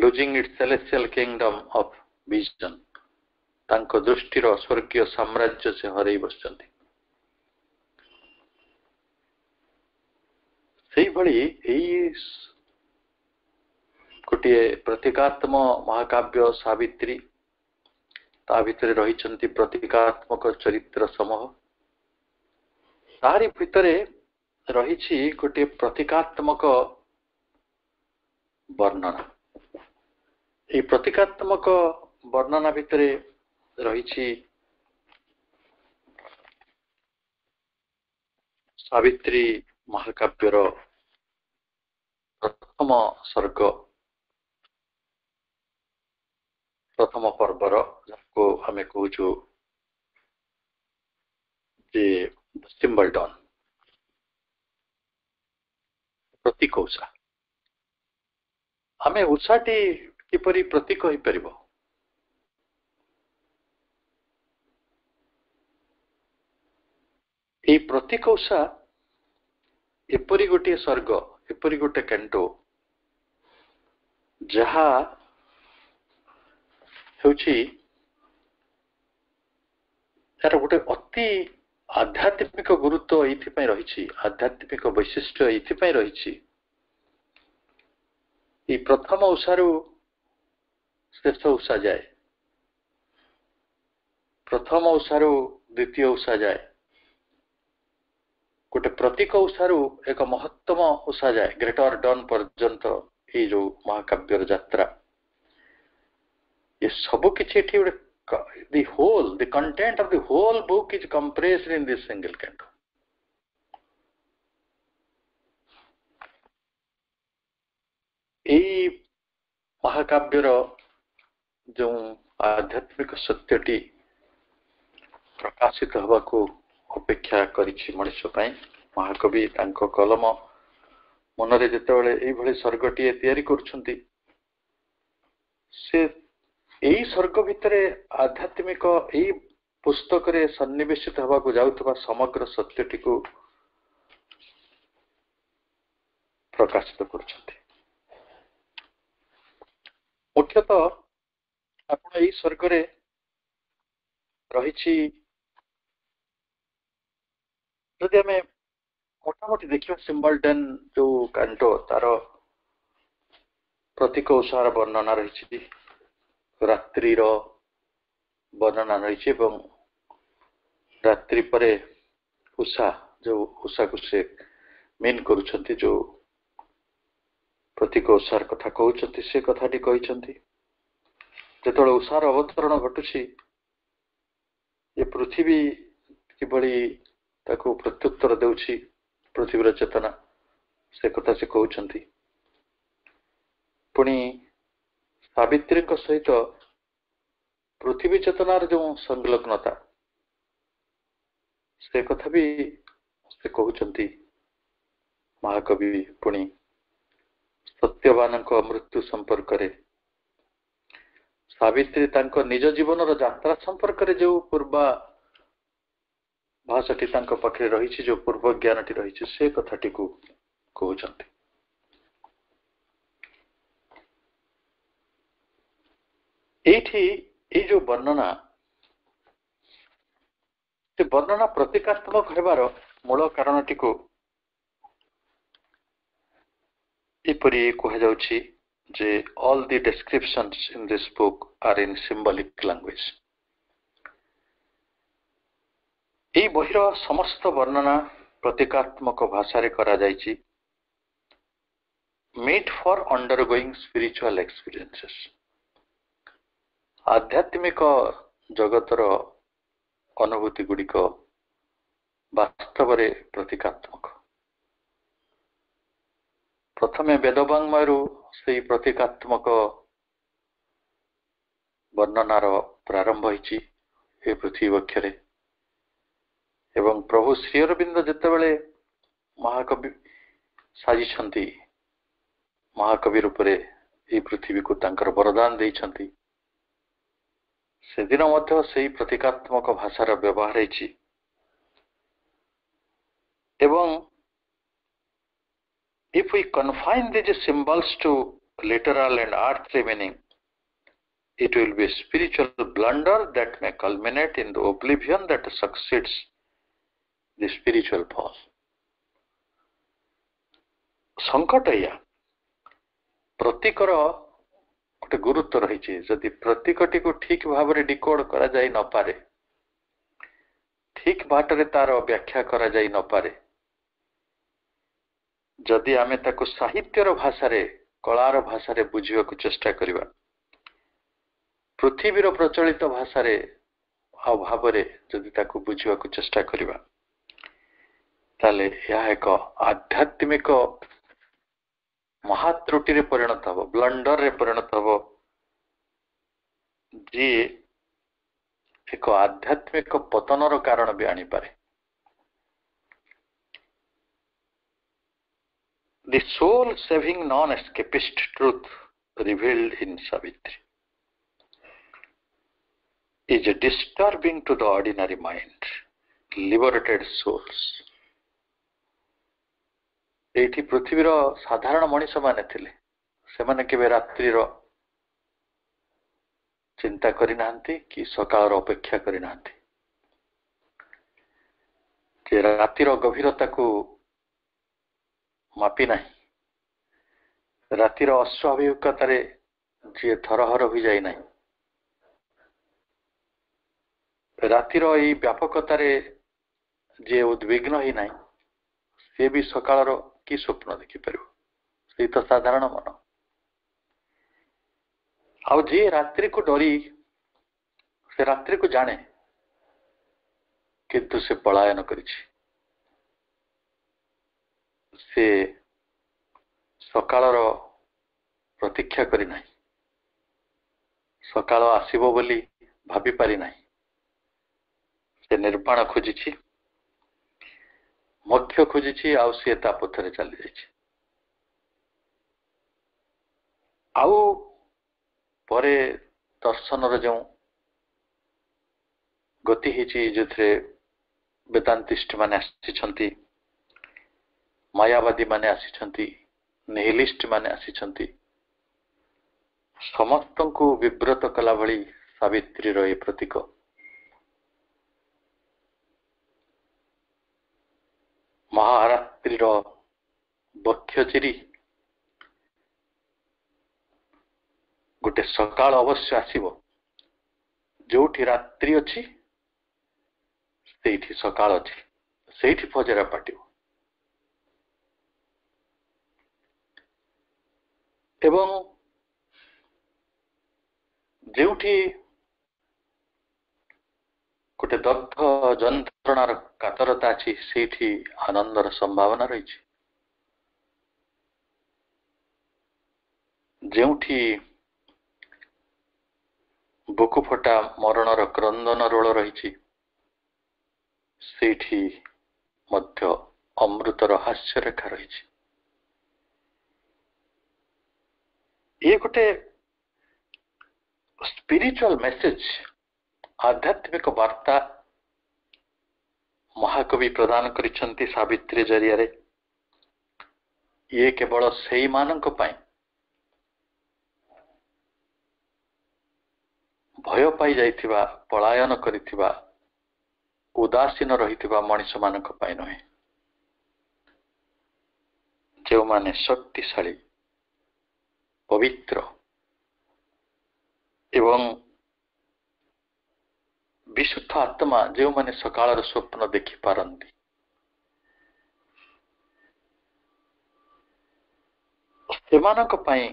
losing it celestial kingdom of vision ता दृष्टि स्वर्गीय साम्राज्य से हर बस गोटे प्रतीकात्म महाकाव्य सवित्री ता भाई रही प्रतीकात्मक चरित्र समूह ତାରି ଭିତରେ ରହିଛି ଗୋଟିଏ ପ୍ରତୀକାତ୍ମକ ବର୍ଣ୍ଣନା ଏଇ ପ୍ରତୀକାତ୍ମକ ବର୍ଣ୍ଣନା ଭିତରେ ରହିଛି ସାବିତ୍ରୀ ମହାକାବ୍ୟର ପ୍ରଥମ ସ୍ୱର୍ଗ ପ୍ରଥମ ପର୍ବର ଯାହାକୁ ଆମେ କହୁଛୁ ଯେ symbol down. ପ୍ରତୀକ ଉଷା ଆମେ ଉଷାଟି କିପରି ପ୍ରତୀକ ହୋଇପାରିବ ଏହି ପ୍ରତୀକ ଉଷା ଏପରି ଗୋଟିଏ ସ୍ୱର୍ଗ ଏପରି ଗୋଟେ କେଣ୍ଟ ଯାହା ହେଉଛି ତାର ଗୋଟେ ଅତି ଆଧ୍ୟାତ୍ମିକ ଗୁରୁତ୍ୱ ଏଇଥିପାଇଁ ରହିଛି ଆଧ୍ୟାତ୍ମିକ ବୈଶିଷ୍ଟ୍ୟ ଏଇଥିପାଇଁ ରହିଛି ଏଇ ପ୍ରଥମ ଓଷାରୁ ଶେଷ ଓଷା ଯାଏ ପ୍ରଥମ ଓଷାରୁ ଦ୍ୱିତୀୟ ଓଷା ଯାଏ ଗୋଟେ ପ୍ରତୀକ ଓଷାରୁ ଏକ ମହତ୍ତମ ଓଷା ଯାଏ ଗ୍ରେଟର ଡନ୍ ପର୍ଯ୍ୟନ୍ତ ଏଇ ଯୋଉ ମହାକାବ୍ୟର ଯାତ୍ରା ଏ ସବୁ କିଛି ଏଠି ଗୋଟେ the whole, the content of the whole book is compressed in this single canto. এই ମହାକାବ୍ୟର ଯେଉଁ ଆଧ୍ୟାତ୍ମିକ ସତ୍ୟଟି ପ୍ରକାଶିତ ହେବାକୁ ଅପେକ୍ଷା କରିଛି ମଣିଷ ପାଇଁ ମହାକବି ତାଙ୍କ କଲମ ମନରେ ଯେତେବେଳେ ଏଇଭଳି ସ୍ୱର୍ଗଟିଏ ତିଆରି କରୁଛନ୍ତି ସେ ଏଇ ସ୍ୱର୍ଗ ଭିତରେ ଆଧ୍ୟାତ୍ମିକ ଏଇ ପୁସ୍ତକରେ ସନ୍ନିବେଶିତ ହେବାକୁ ଯାଉଥିବା ସମଗ୍ର ସତ୍ୟଟିକୁ ପ୍ରକାଶିତ କରୁଛନ୍ତି ମୁଖ୍ୟତଃ ଆପଣ ଏଇ ସ୍ୱର୍ଗରେ ରହିଛି ଯଦି ଆମେ ମୋଟାମୋଟି ଦେଖିବା ସିମ୍ବଲ ଡେନ୍ ଯୋଉ କାଣ୍ଡ ତାର ପ୍ରତୀକ ଉତ୍ସାହର ବର୍ଣ୍ଣନା ରହିଛି ରାତ୍ରିର ବର୍ଣ୍ଣନା ରହିଛି ଏବଂ ରାତ୍ରି ପରେ ଉଷା ଯେଉଁ ଉଷାକୁ ସେ ମିନ୍ କରୁଛନ୍ତି ଯୋଉ ପ୍ରତୀକ ଓଷାର କଥା କହୁଛନ୍ତି ସେ କଥାଟି କହିଛନ୍ତି ଯେତେବେଳେ ଉଷାର ଅବତରଣ ଘଟୁଛି ଏ ପୃଥିବୀ କିଭଳି ତାକୁ ପ୍ରତ୍ୟୁତ୍ତର ଦେଉଛି ପୃଥିବୀର ଚେତନା ସେ କଥା ସେ କହୁଛନ୍ତି ପୁଣି ସାବିତ୍ରୀଙ୍କ ସହିତ ପୃଥିବୀ ଚେତନାର ଯେଉଁ ସଂଲଗ୍ନତା ସେ କଥା ବି ସେ କହୁଛନ୍ତି ମହାକବି ପୁଣି ସତ୍ୟବାନଙ୍କ ମୃତ୍ୟୁ ସମ୍ପର୍କରେ ସାବିତ୍ରୀ ତାଙ୍କ ନିଜ ଜୀବନର ଯାତ୍ରା ସମ୍ପର୍କରେ ଯେଉଁ ପୂର୍ବା ଭାଷାଟି ତାଙ୍କ ପାଖରେ ରହିଛି ଯେଉଁ ପୂର୍ବ ଜ୍ଞାନଟି ରହିଛି ସେ କଥାଟିକୁ କହୁଛନ୍ତି ଏଇଠି ଏଇ ଯୋଉ ବର୍ଣ୍ଣନା ସେ ବର୍ଣ୍ଣନା ପ୍ରତୀକାତ୍ମକ ହେବାର ମୂଳ କାରଣଟିକୁ ଏପରି କୁହାଯାଉଛି ଯେ all the description in this book are in symbolic language ଏଇ ବହିର ସମସ୍ତ ବର୍ଣ୍ଣନା ପ୍ରତୀକାତ୍ମକ ଭାଷାରେ କରାଯାଇଛି meet for undergoing spiritual experiences ଆଧ୍ୟାତ୍ମିକ ଜଗତର ଅନୁଭୂତି ଗୁଡ଼ିକ ବାସ୍ତବରେ ପ୍ରତୀକାତ୍ମକ ପ୍ରଥମେ ବେଦବାଙ୍ଗମୟରୁ ସେହି ପ୍ରତୀକାତ୍ମକ ବର୍ଣ୍ଣନାର ପ୍ରାରମ୍ଭ ହୋଇଛି ଏ ପୃଥିବୀ ପକ୍ଷରେ ଏବଂ ପ୍ରଭୁ ଶ୍ରୀଅରବିନ୍ଦ ଯେତେବେଳେ ମହାକବି ସାଜିଛନ୍ତି ମହାକବି ରୂପରେ ଏହି ପୃଥିବୀକୁ ତାଙ୍କର ବରଦାନ ଦେଇଛନ୍ତି ସେଦିନ ମଧ୍ୟ ସେଇ ପ୍ରତୀକାତ୍ମକ ଭାଷାର ବ୍ୟବହାର ହେଇଛି ଏବଂ if we confine these symbols to literal and earthly meaning, it will be a spiritual blunder that may culminate in the oblivion that succeeds the spiritual fall. ସଙ୍କଟୟା ପ୍ରତୀକର ଗୋଟେ ଗୁରୁତ୍ୱ ରହିଛି ଯଦି ପ୍ରତୀକଟିକୁ ଠିକ ଭାବରେ ଡିକୋଡ କରାଯାଇ ନପାରେ ଠିକ ବାଟରେ ତାର ବ୍ୟାଖ୍ୟା କରାଯାଇ ନପାରେ ଯଦି ଆମେ ତାକୁ ସାହିତ୍ୟର ଭାଷାରେ କଳାର ଭାଷାରେ ବୁଝିବାକୁ ଚେଷ୍ଟା କରିବା ପୃଥିବୀର ପ୍ରଚଳିତ ଭାଷାରେ ଆଉ ଭାବରେ ଯଦି ତାକୁ ବୁଝିବାକୁ ଚେଷ୍ଟା କରିବା ତାହେଲେ ଏହା ଏକ ଆଧ୍ୟାତ୍ମିକ ମହାତ୍ରୁଟିରେ ପରିଣତ ହବ ବ୍ଲଣ୍ଡରରେ ପରିଣତ ହବ ଯିଏ ଏକ ଆଧ୍ୟାତ୍ମିକ ପତନର କାରଣ ବି ଆଣିପାରେ the soul saving non escapist truth revealed in Savitri is disturbing to the ordinary mind liberated souls ଏଇଠି ପୃଥିବୀର ସାଧାରଣ ମଣିଷ ମାନେ ଥିଲେ ସେମାନେ କେବେ ରାତ୍ରିର ଚିନ୍ତା କରିନାହାନ୍ତି କି ସକାଳର ଅପେକ୍ଷା କରିନାହାନ୍ତି ଯେ ରାତିର ଗଭୀରତାକୁ ମାପି ନାହିଁ ରାତିର ଅସ୍ୱାଭାବିକତାରେ ଯିଏ ଥରହର ହୋଇଯାଇ ନାହିଁ ରାତିର ଏଇ ବ୍ୟାପକତାରେ ଯିଏ ଉଦ୍ବିଗ୍ନ ହୋଇନାହିଁ ସିଏ ବି ସକାଳର କି ସ୍ୱପ୍ନ ଦେଖିପାରିବ ସେଇ ତ ସାଧାରଣ ମନ ଆଉ ଯିଏ ରାତ୍ରିକୁ ଡରି ସେ ରାତ୍ରିକୁ ଜାଣେ କିନ୍ତୁ ସେ ପଳାୟନ କରିଛି ସେ ସକାଳର ପ୍ରତୀକ୍ଷା କରିନାହିଁ ସକାଳ ଆସିବ ବୋଲି ଭାବିପାରି ନାହିଁ ସେ ନିର୍ବାଣ ଖୋଜିଛି ମକ୍ଷ ଖୋଜିଛି ଆଉ ସିଏ ତା ପଥରେ ଚାଲିଯାଇଛି ଆଉ ପରେ ଦର୍ଶନର ଯେଉଁ ଗତି ହେଇଛି ଯେଉଁଥିରେ ବେଦାନ୍ତିଷ୍ଟ ମାନେ ଆସିଛନ୍ତି ମାୟାବାଦୀ ମାନେ ଆସିଛନ୍ତି ନେହଲିଷ୍ଟ ମାନେ ଆସିଛନ୍ତି ସମସ୍ତଙ୍କୁ ବିବ୍ରତ କଲା ଭଳି ସାବିତ୍ରୀର ଏ ପ୍ରତୀକ ଶ୍ରୀର ବକ୍ଷ ଚିରି ଗୋଟେ ସକାଳ ଅବଶ୍ୟ ଆସିବ ଯୋଉଠି ରାତ୍ରି ଅଛି ସେଇଠି ସକାଳ ଅଛି ସେଇଠି ଫଜରା ପାଟିବ ଏବଂ ଯେଉଁଠି ଗୋଟେ ଦଗ୍ଧ ଯନ୍ତ୍ରଣାର କାତରତା ଅଛି ସେଇଠି ଆନନ୍ଦର ସମ୍ଭାବନା ରହିଛି ଯେଉଁଠି ଫଟା ମରଣର କ୍ରନ୍ଦନ ରୋଳ ରହିଛି ସେଇଠି ମଧ୍ୟ ଅମୃତର ହାସ୍ୟରେଖା ରହିଛି ଇଏ ଗୋଟେ ସ୍ପିରିଚୁଆଲ ମେସେଜ ଆଧ୍ୟାତ୍ମିକ ବାର୍ତ୍ତା ମହାକବି ପ୍ରଦାନ କରିଛନ୍ତି ସାବିତ୍ରୀ ଜରିଆରେ ଇଏ କେବଳ ସେଇମାନଙ୍କ ପାଇଁ ଭୟ ପାଇ ଯାଇଥିବା ପଳାୟନ କରିଥିବା ଉଦାସୀନ ରହିଥିବା ମଣିଷମାନଙ୍କ ପାଇଁ ନୁହେଁ ଯେଉଁମାନେ ଶକ୍ତିଶାଳୀ ପବିତ୍ର ଏବଂ ବିଶୁଦ୍ଧ ଆତ୍ମା ଯେଉଁମାନେ ସକାଳର ସ୍ୱପ୍ନ ଦେଖିପାରନ୍ତି ସେମାନଙ୍କ ପାଇଁ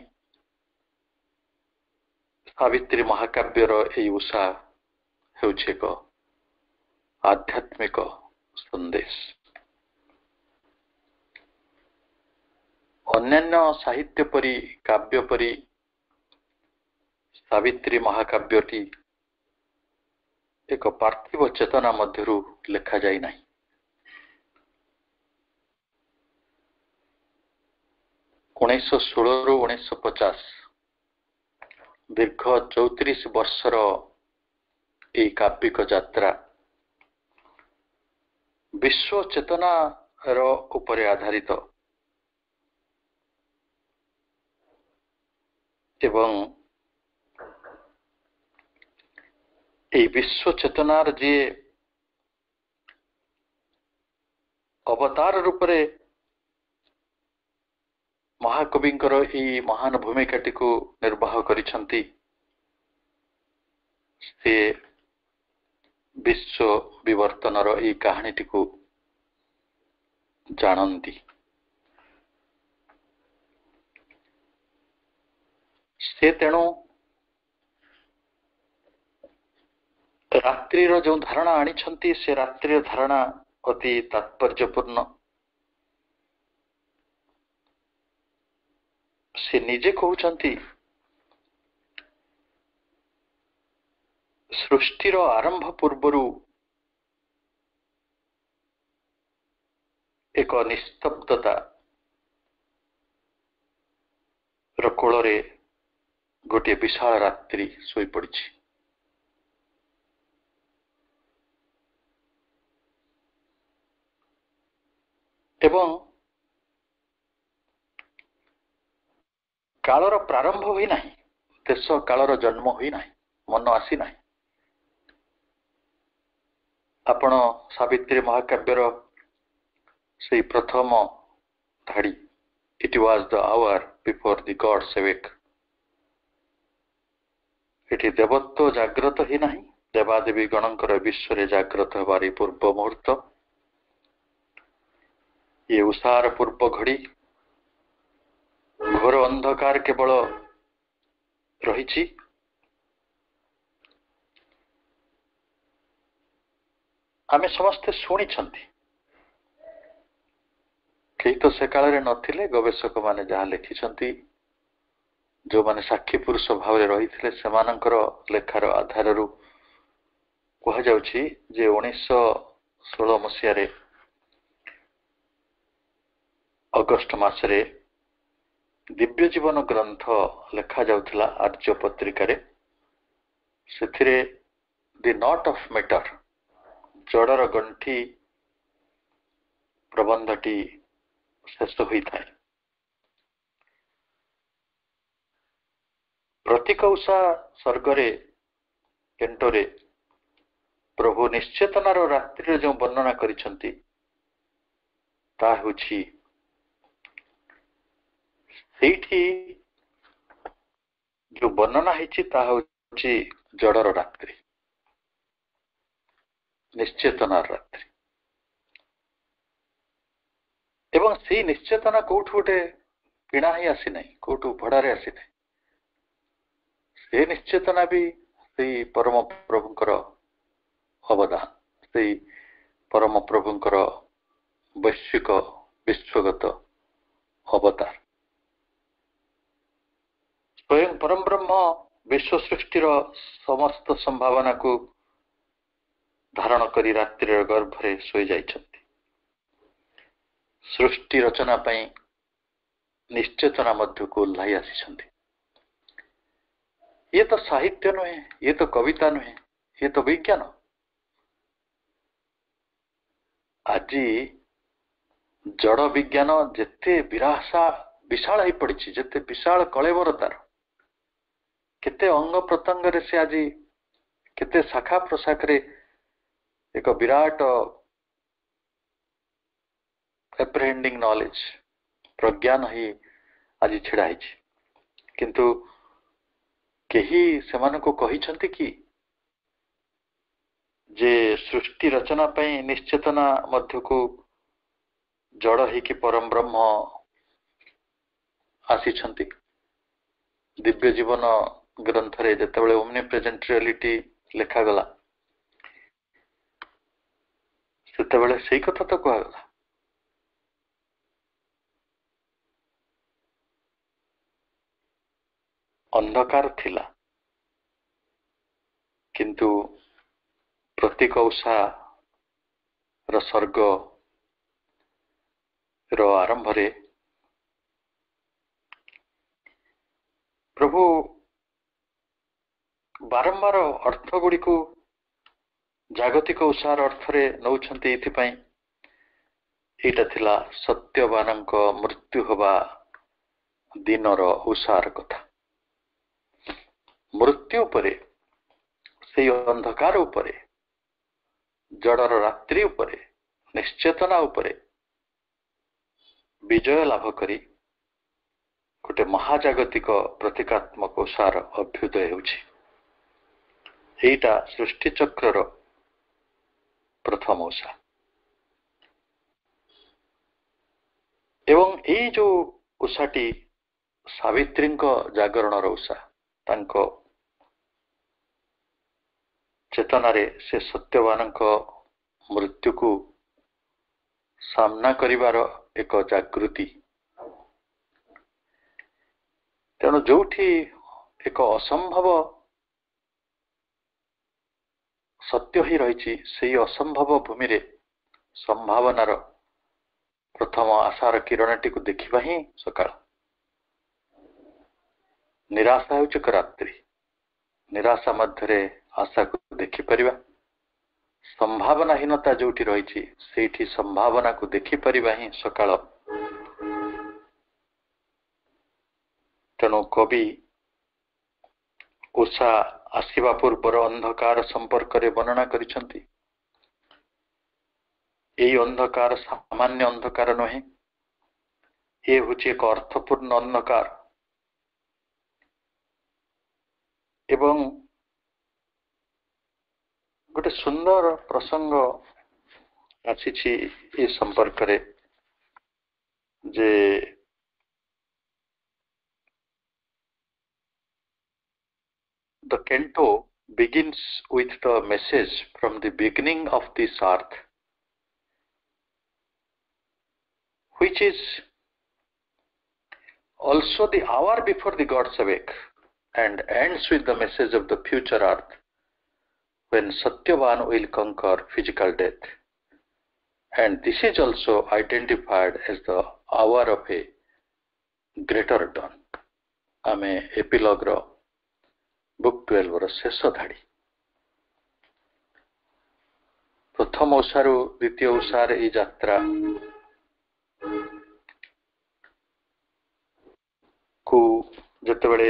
ସାବିତ୍ରୀ ମହାକାବ୍ୟର ଏଇ ଉଷା ହେଉଛି ଏକ ଆଧ୍ୟାତ୍ମିକ ସନ୍ଦେଶ ଅନ୍ୟାନ୍ୟ ସାହିତ୍ୟ ପରି କାବ୍ୟ ପରି ସାବିତ୍ରୀ ମହାକାବ୍ୟଟି ଏକ ପାର୍ଥିବ ଚେତନା ମଧ୍ୟରୁ ଲେଖାଯାଇ ନାହିଁ ଉଣେଇଶହ ଷୋହଳରୁ ଉଣେଇଶହ ପଚାଶ ଦୀର୍ଘ ଚଉତିରିଶ ବର୍ଷର ଏହି କାବ୍ୟିକ ଯାତ୍ରା ବିଶ୍ୱ ଚେତନାର ଉପରେ ଆଧାରିତ ଏବଂ ଏଇ ବିଶ୍ୱ ଚେତନାର ଯିଏ ଅବତାର ରୂପରେ ମହାକବିଙ୍କର ଏଇ ମହାନ ଭୂମିକାଟିକୁ ନିର୍ବାହ କରିଛନ୍ତି ସେ ବିଶ୍ୱ ବିବର୍ତ୍ତନର ଏଇ କାହାଣୀଟିକୁ ଜାଣନ୍ତି ସେ ତେଣୁ ରାତ୍ରିର ଯେଉଁ ଧାରଣା ଆଣିଛନ୍ତି ସେ ରାତ୍ରିର ଧାରଣା ଅତି ତାତ୍ପର୍ଯ୍ୟପୂର୍ଣ୍ଣ ସେ ନିଜେ କହୁଛନ୍ତି ସୃଷ୍ଟିର ଆରମ୍ଭ ପୂର୍ବରୁ ଏକ ନିସ୍ତବ୍ଧତା ର କୋଳରେ ଗୋଟିଏ ବିଶାଳ ରାତ୍ରି ଶୋଇପଡ଼ିଛି ଏବଂ କାଳର ପ୍ରାରମ୍ଭ ହୋଇନାହିଁ ଦେଶ କାଳର ଜନ୍ମ ହୋଇନାହିଁ ମନ ଆସିନାହିଁ ଆପଣ ସାବିତ୍ରୀ ମହାକାବ୍ୟର ସେଇ ପ୍ରଥମ ଧାଡ଼ି it was the hour before the gods awake ଏଠି ଦେବତ୍ୱ ଜାଗ୍ରତ ହିଁ ନାହିଁ ଦେବାଦେବୀ ଗଣଙ୍କର ବିଶ୍ୱରେ ଜାଗ୍ରତ ହେବାର ପୂର୍ବ ମୁହୂର୍ତ୍ତ ଇଏ ଉଷାର ପୂର୍ବ ଘଡ଼ି ଘୋର ଅନ୍ଧକାର କେବଳ ରହିଛି ଆମେ ସମସ୍ତେ ଶୁଣିଛନ୍ତି କେହି ତ ସେ କାଳରେ ନଥିଲେ ଗବେଷକମାନେ ଯାହା ଲେଖିଛନ୍ତି ଯୋଉମାନେ ସାକ୍ଷୀ ପୁରୁଷ ଭାବରେ ରହିଥିଲେ ସେମାନଙ୍କର ଲେଖାର ଆଧାରରୁ କୁହାଯାଉଛି ଯେ ଉଣେଇଶହ ଷୋହଳ ମସିହାରେ ଅଗଷ୍ଟ ମାସରେ ଦିବ୍ୟ ଜୀବନ ଗ୍ରନ୍ଥ ଲେଖାଯାଉଥିଲା ଆର୍ଯ୍ୟ ପତ୍ରିକାରେ ସେଥିରେ ଦି ନଟ୍ ଅଫ୍ ମେଟର ଜଡ଼ର ଗଣ୍ଠି ପ୍ରବନ୍ଧଟି ଶେଷ ହୋଇଥାଏ ପ୍ରତିକୌଷା ସ୍ୱର୍ଗରେ କେଣ୍ଟରେ ପ୍ରଭୁ ନିଶ୍ଚେତନାର ରାତ୍ରିରେ ଯେଉଁ ବର୍ଣ୍ଣନା କରିଛନ୍ତି ତାହା ହେଉଛି ସେଇଠି ଯୋଉ ବର୍ଣ୍ଣନା ହେଇଛି ତାହା ହଉଛି ଜଡ଼ର ରାତ୍ରି ନିଶ୍ଚେତନାର ରାତ୍ରି ଏବଂ ସେଇ ନିଶ୍ଚେତନା କୋଉଠୁ ଗୋଟେ କିଣା ହିଁ ଆସିନାହିଁ କୋଉଠୁ ଭଡ଼ାରେ ଆସିନାହିଁ ସେ ନିଶ୍ଚେତନା ବି ସେଇ ପରମ ପ୍ରଭୁଙ୍କର ଅବଦାନ ସେଇ ପରମ ପ୍ରଭୁଙ୍କର ବୈଶ୍ୱିକ ବିଶ୍ୱଗତ ଅବତାର ସ୍ୱୟଂ ବ୍ରହ୍ମ ବିଶ୍ୱ ସୃଷ୍ଟିର ସମସ୍ତ ସମ୍ଭାବନାକୁ ଧାରଣ କରି ରାତ୍ରିର ଗର୍ଭରେ ଶୋଇ ଯାଇଛନ୍ତି ସୃଷ୍ଟି ରଚନା ପାଇଁ ନିଶ୍ଚେତନା ମଧ୍ୟକୁ ଓହ୍ଲାଇ ଆସିଛନ୍ତି ଇଏ ତ ସାହିତ୍ୟ ନୁହେଁ ଇଏ ତ କବିତା ନୁହେଁ ଇଏ ତ ବିଜ୍ଞାନ ଆଜି ଜଡ଼ ବିଜ୍ଞାନ ଯେତେ ବିରାଶା ବିଶାଳ ହେଇପଡ଼ିଛି ଯେତେ ବିଶାଳ କଳେବର ତାର କେତେ ଅଙ୍ଗ ପ୍ରତ୍ୟଙ୍ଗରେ ସେ ଆଜି କେତେ ଶାଖା ପ୍ରଶାଖରେ ଏକ ବିରାଟ ଏପ୍ରିହେଣ୍ଡିଂ ନଲେଜ ପ୍ରଜ୍ଞାନ ହେଇ ଆଜି ଛିଡ଼ା ହେଇଛି କିନ୍ତୁ କେହି ସେମାନଙ୍କୁ କହିଛନ୍ତି କି ଯେ ସୃଷ୍ଟି ରଚନା ପାଇଁ ନିଶ୍ଚେତନା ମଧ୍ୟକୁ ଜଡ଼ ହେଇକି ପରମ ବ୍ରହ୍ମ ଆସିଛନ୍ତି ଦିବ୍ୟ ଜୀବନ ଗ୍ରନ୍ଥରେ ଯେତେବେଳେ ଓମ୍ନି ପ୍ରେଜେଣ୍ଟ ରିଆଲିଟି ଲେଖାଗଲା ସେତେବେଳେ ସେଇ କଥା ତ କୁହାଗଲା ଅନ୍ଧକାର ଥିଲା କିନ୍ତୁ ପ୍ରତୀକ ଉଷା ର ସ୍ୱର୍ଗ ର ଆରମ୍ଭରେ ପ୍ରଭୁ ବାରମ୍ବାର ଅର୍ଥ ଗୁଡ଼ିକୁ ଜାଗତିକ ଉଷାର ଅର୍ଥରେ ନେଉଛନ୍ତି ଏଥିପାଇଁ ଏଇଟା ଥିଲା ସତ୍ୟବାନଙ୍କ ମୃତ୍ୟୁ ହେବା ଦିନର ଉଷାର କଥା ମୃତ୍ୟୁ ଉପରେ ସେଇ ଅନ୍ଧକାର ଉପରେ ଜଡ଼ର ରାତ୍ରି ଉପରେ ନିଶ୍ଚେତନା ଉପରେ ବିଜୟ ଲାଭ କରି ଗୋଟେ ମହାଜାଗତିକ ପ୍ରତୀକାତ୍ମକ ଉଷାର ଅଭ୍ୟୁଦୟ ହେଉଛି ସେଇଟା ସୃଷ୍ଟିଚକ୍ରର ପ୍ରଥମ ଓଷା ଏବଂ ଏଇ ଯୋଉ ଓଷାଟି ସାବିତ୍ରୀଙ୍କ ଜାଗରଣର ଓଷା ତାଙ୍କ ଚେତନାରେ ସେ ସତ୍ୟବାନଙ୍କ ମୃତ୍ୟୁକୁ ସାମ୍ନା କରିବାର ଏକ ଜାଗୃତି ତେଣୁ ଯୋଉଠି ଏକ ଅସମ୍ଭବ सत्य ही रही असंभव भूमि संभावनार प्रथम आशार किरण टी देखा ही सका निराशा हो रात्रि निराशा मध्य आशा को देखिपर संभावनाहीनता जो रही संभावना को देखिपर ही सका तेणु कवि उषा ASCII বাপুর বড় অন্ধকার সম্পর্ক রে বর্ণনা কৰিছନ୍ତି এই অন্ধকার সামান্য অন্ধকার নহয় এ হচে এক অর্থপূর্ণ অন্ধকার এবং গটা সুন্দর প্রসঙ্গ আছে চি এই সম্পর্ক রে যে the Kento begins with the message from the beginning of this earth, which is also the hour before the gods awake and ends with the message of the future earth when Satyavan will conquer physical death. And this is also identified as the hour of a greater dawn. a epilogue. ଭୁକ୍ତୁଏଲ୍ବରସ୍ୟ ସଧାଡ଼ି ପ୍ରଥମ ଓଷାରୁ ଦ୍ୱିତୀୟ ଓଷାର ଏଇ ଯାତ୍ରା କୁ ଯେତେବେଳେ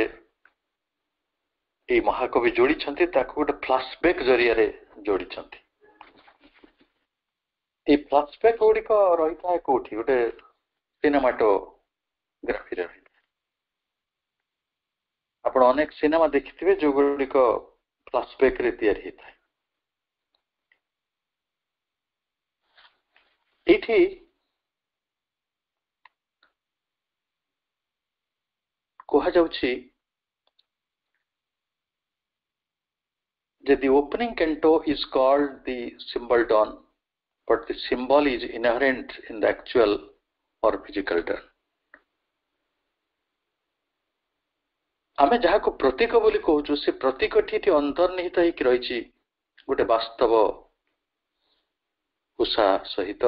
ଏଇ ମହାକବି ଯୋଡ଼ିଛନ୍ତି ତାକୁ ଗୋଟେ ଫ୍ଲାସବ୍ୟାକ୍ ଜରିଆରେ ଯୋଡ଼ିଛନ୍ତି ଏଇ ଫ୍ଲାସବ୍ୟାକ୍ ଗୁଡ଼ିକ ରହିଥାଏ କୋଉଠି ଗୋଟେ ସିନେମାଟୋଗ୍ରାଫିରେ ରହିଥାଏ आपण अनेक सिनेमा देखिथिबे जो गुडीको फ्लैशबैक रे तयार हिता एठी कोहा जाउची जे the opening canto is called the symbol dawn but the symbol is inherent in the actual or physical dawn आम जहाँ प्रतीक बोली कह प्रतीक अंतर्निहित रही गोटे बास्तव उषा सहित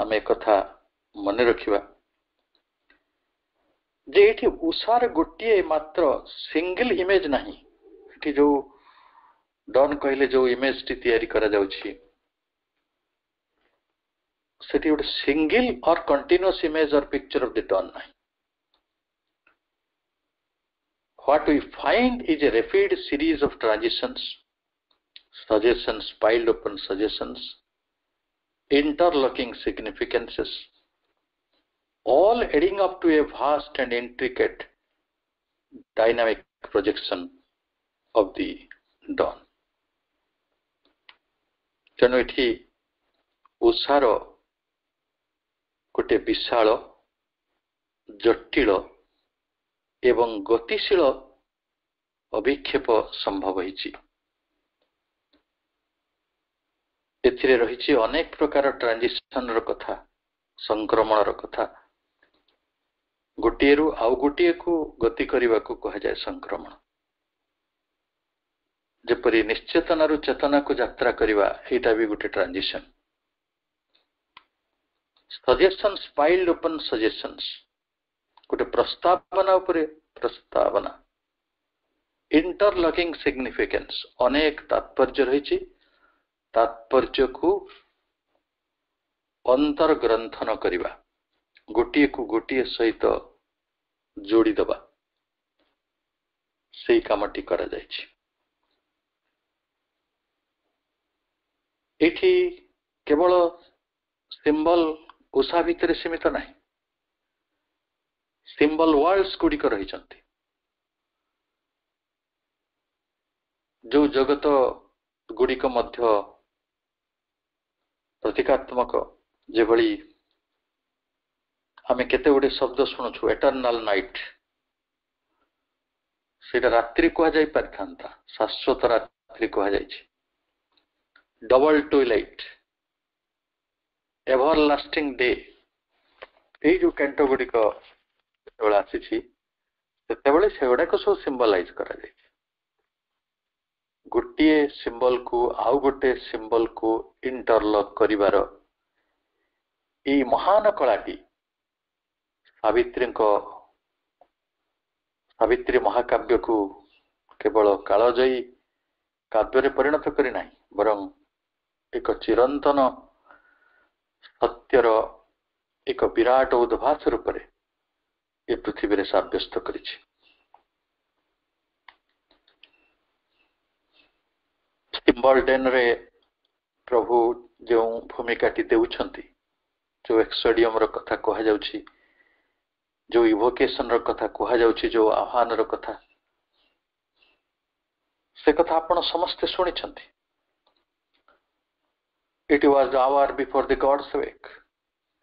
आम एक मन रखा जे ये उषार गोटे मात्र सिंगल इमेज ना जो डन कहले जो इमेज टी या single or continuous image or picture of the dawn नहीं what we find is a rapid series of transitions, suggestions piled upon suggestions, interlocking significances, all adding up to a vast and intricate dynamic projection of the dawn. ତେଣୁ ଏଠି ଉଷାର ଗୋଟେ ବିଶାଳ ଜଟିଳ ଏବଂ ଗତିଶୀଳ ଅଭିକ୍ଷେପ ସମ୍ଭବ ହେଇଛି ଏଥିରେ ରହିଛି ଅନେକ ପ୍ରକାର ଟ୍ରାଞ୍ଜିସନର କଥା ସଂକ୍ରମଣର କଥା ଗୋଟିଏରୁ ଆଉ ଗୋଟିଏକୁ ଗତି କରିବାକୁ କୁହାଯାଏ ସଂକ୍ରମଣ ଯେପରି ନିଶ୍ଚେତନାରୁ ଚେତନାକୁ ଯାତ୍ରା କରିବା ଏଇଟା ବି ଗୋଟେ transition suggestions piled open suggestions ଗୋଟେ ପ୍ରସ୍ତାବନା ଉପରେ ପ୍ରସ୍ତାବନା ଇଣ୍ଟରଲକିଂ ସିଗ୍ନିଫିକେନ୍ସ ଅନେକ ତାତ୍ପର୍ଯ୍ୟ ରହିଛି ତାତ୍ପର୍ଯ୍ୟକୁ ଅନ୍ତର୍ଗ୍ରନ୍ଥନ କରିବା ଗୋଟିଏକୁ ଗୋଟିଏ ସହିତ ଯୋଡ଼ିଦେବା ସେଇ କାମଟି କରାଯାଇଛି ଏଠି କେବଳ ସିମ୍ବଲ ଉଷା ଭିତରେ ସୀମିତ ନାହିଁ ସିମ୍ବଲ ୱାର୍ଡସ୍ ଗୁଡ଼ିକ ରହିଛନ୍ତି ଯେଉଁ ଜଗତ ଗୁଡ଼ିକ ମଧ୍ୟ ପ୍ରତୀକାତ୍ମକ ଯେଭଳି ଆମେ କେତେ ଗୁଡ଼ିଏ ଶବ୍ଦ ଶୁଣୁଛୁ ଏଟର୍ନାଲ୍ ନାଇଟ୍ ସେଇଟା ରାତ୍ରି କୁହାଯାଇ ପାରିଥାନ୍ତା ଶାଶ୍ୱତ ରାତ୍ରି କୁହାଯାଇଛି double to light everlasting day ଏଇ ଯେଉଁ କେଣ୍ଟ ଗୁଡ଼ିକ ଯେତେବେଳେ ଆସିଛି ସେତେବେଳେ ସେଗୁଡାକ ସବୁ ସିମ୍ବଲାଇଜ କରାଯାଇଛି ଗୋଟିଏ ସିମ୍ବଲକୁ ଆଉ ଗୋଟିଏ ସିମ୍ବଲକୁ ଇଣ୍ଟରଲକ୍ କରିବାର ଏଇ ମହାନ କଳାଟି ସାବିତ୍ରୀଙ୍କ ସାବିତ୍ରୀ ମହାକାବ୍ୟକୁ କେବଳ କାଳଜୟୀ କାବ୍ୟରେ ପରିଣତ କରି ନାହିଁ ବରଂ ଏକ ଚିରନ୍ତନ ସତ୍ୟର ଏକ ବିରାଟ ଉଦ୍ଭାସ ରୂପରେ ये पृथ्वी सब्यस्त कर रे प्रभु जो भूमिका टी दे जो एक्सडियम रहा कहु जो इभोकेशन रहा कहु जो आह्वान रहा से कथा आपण समस्ते शुणी it was hour before the gods wake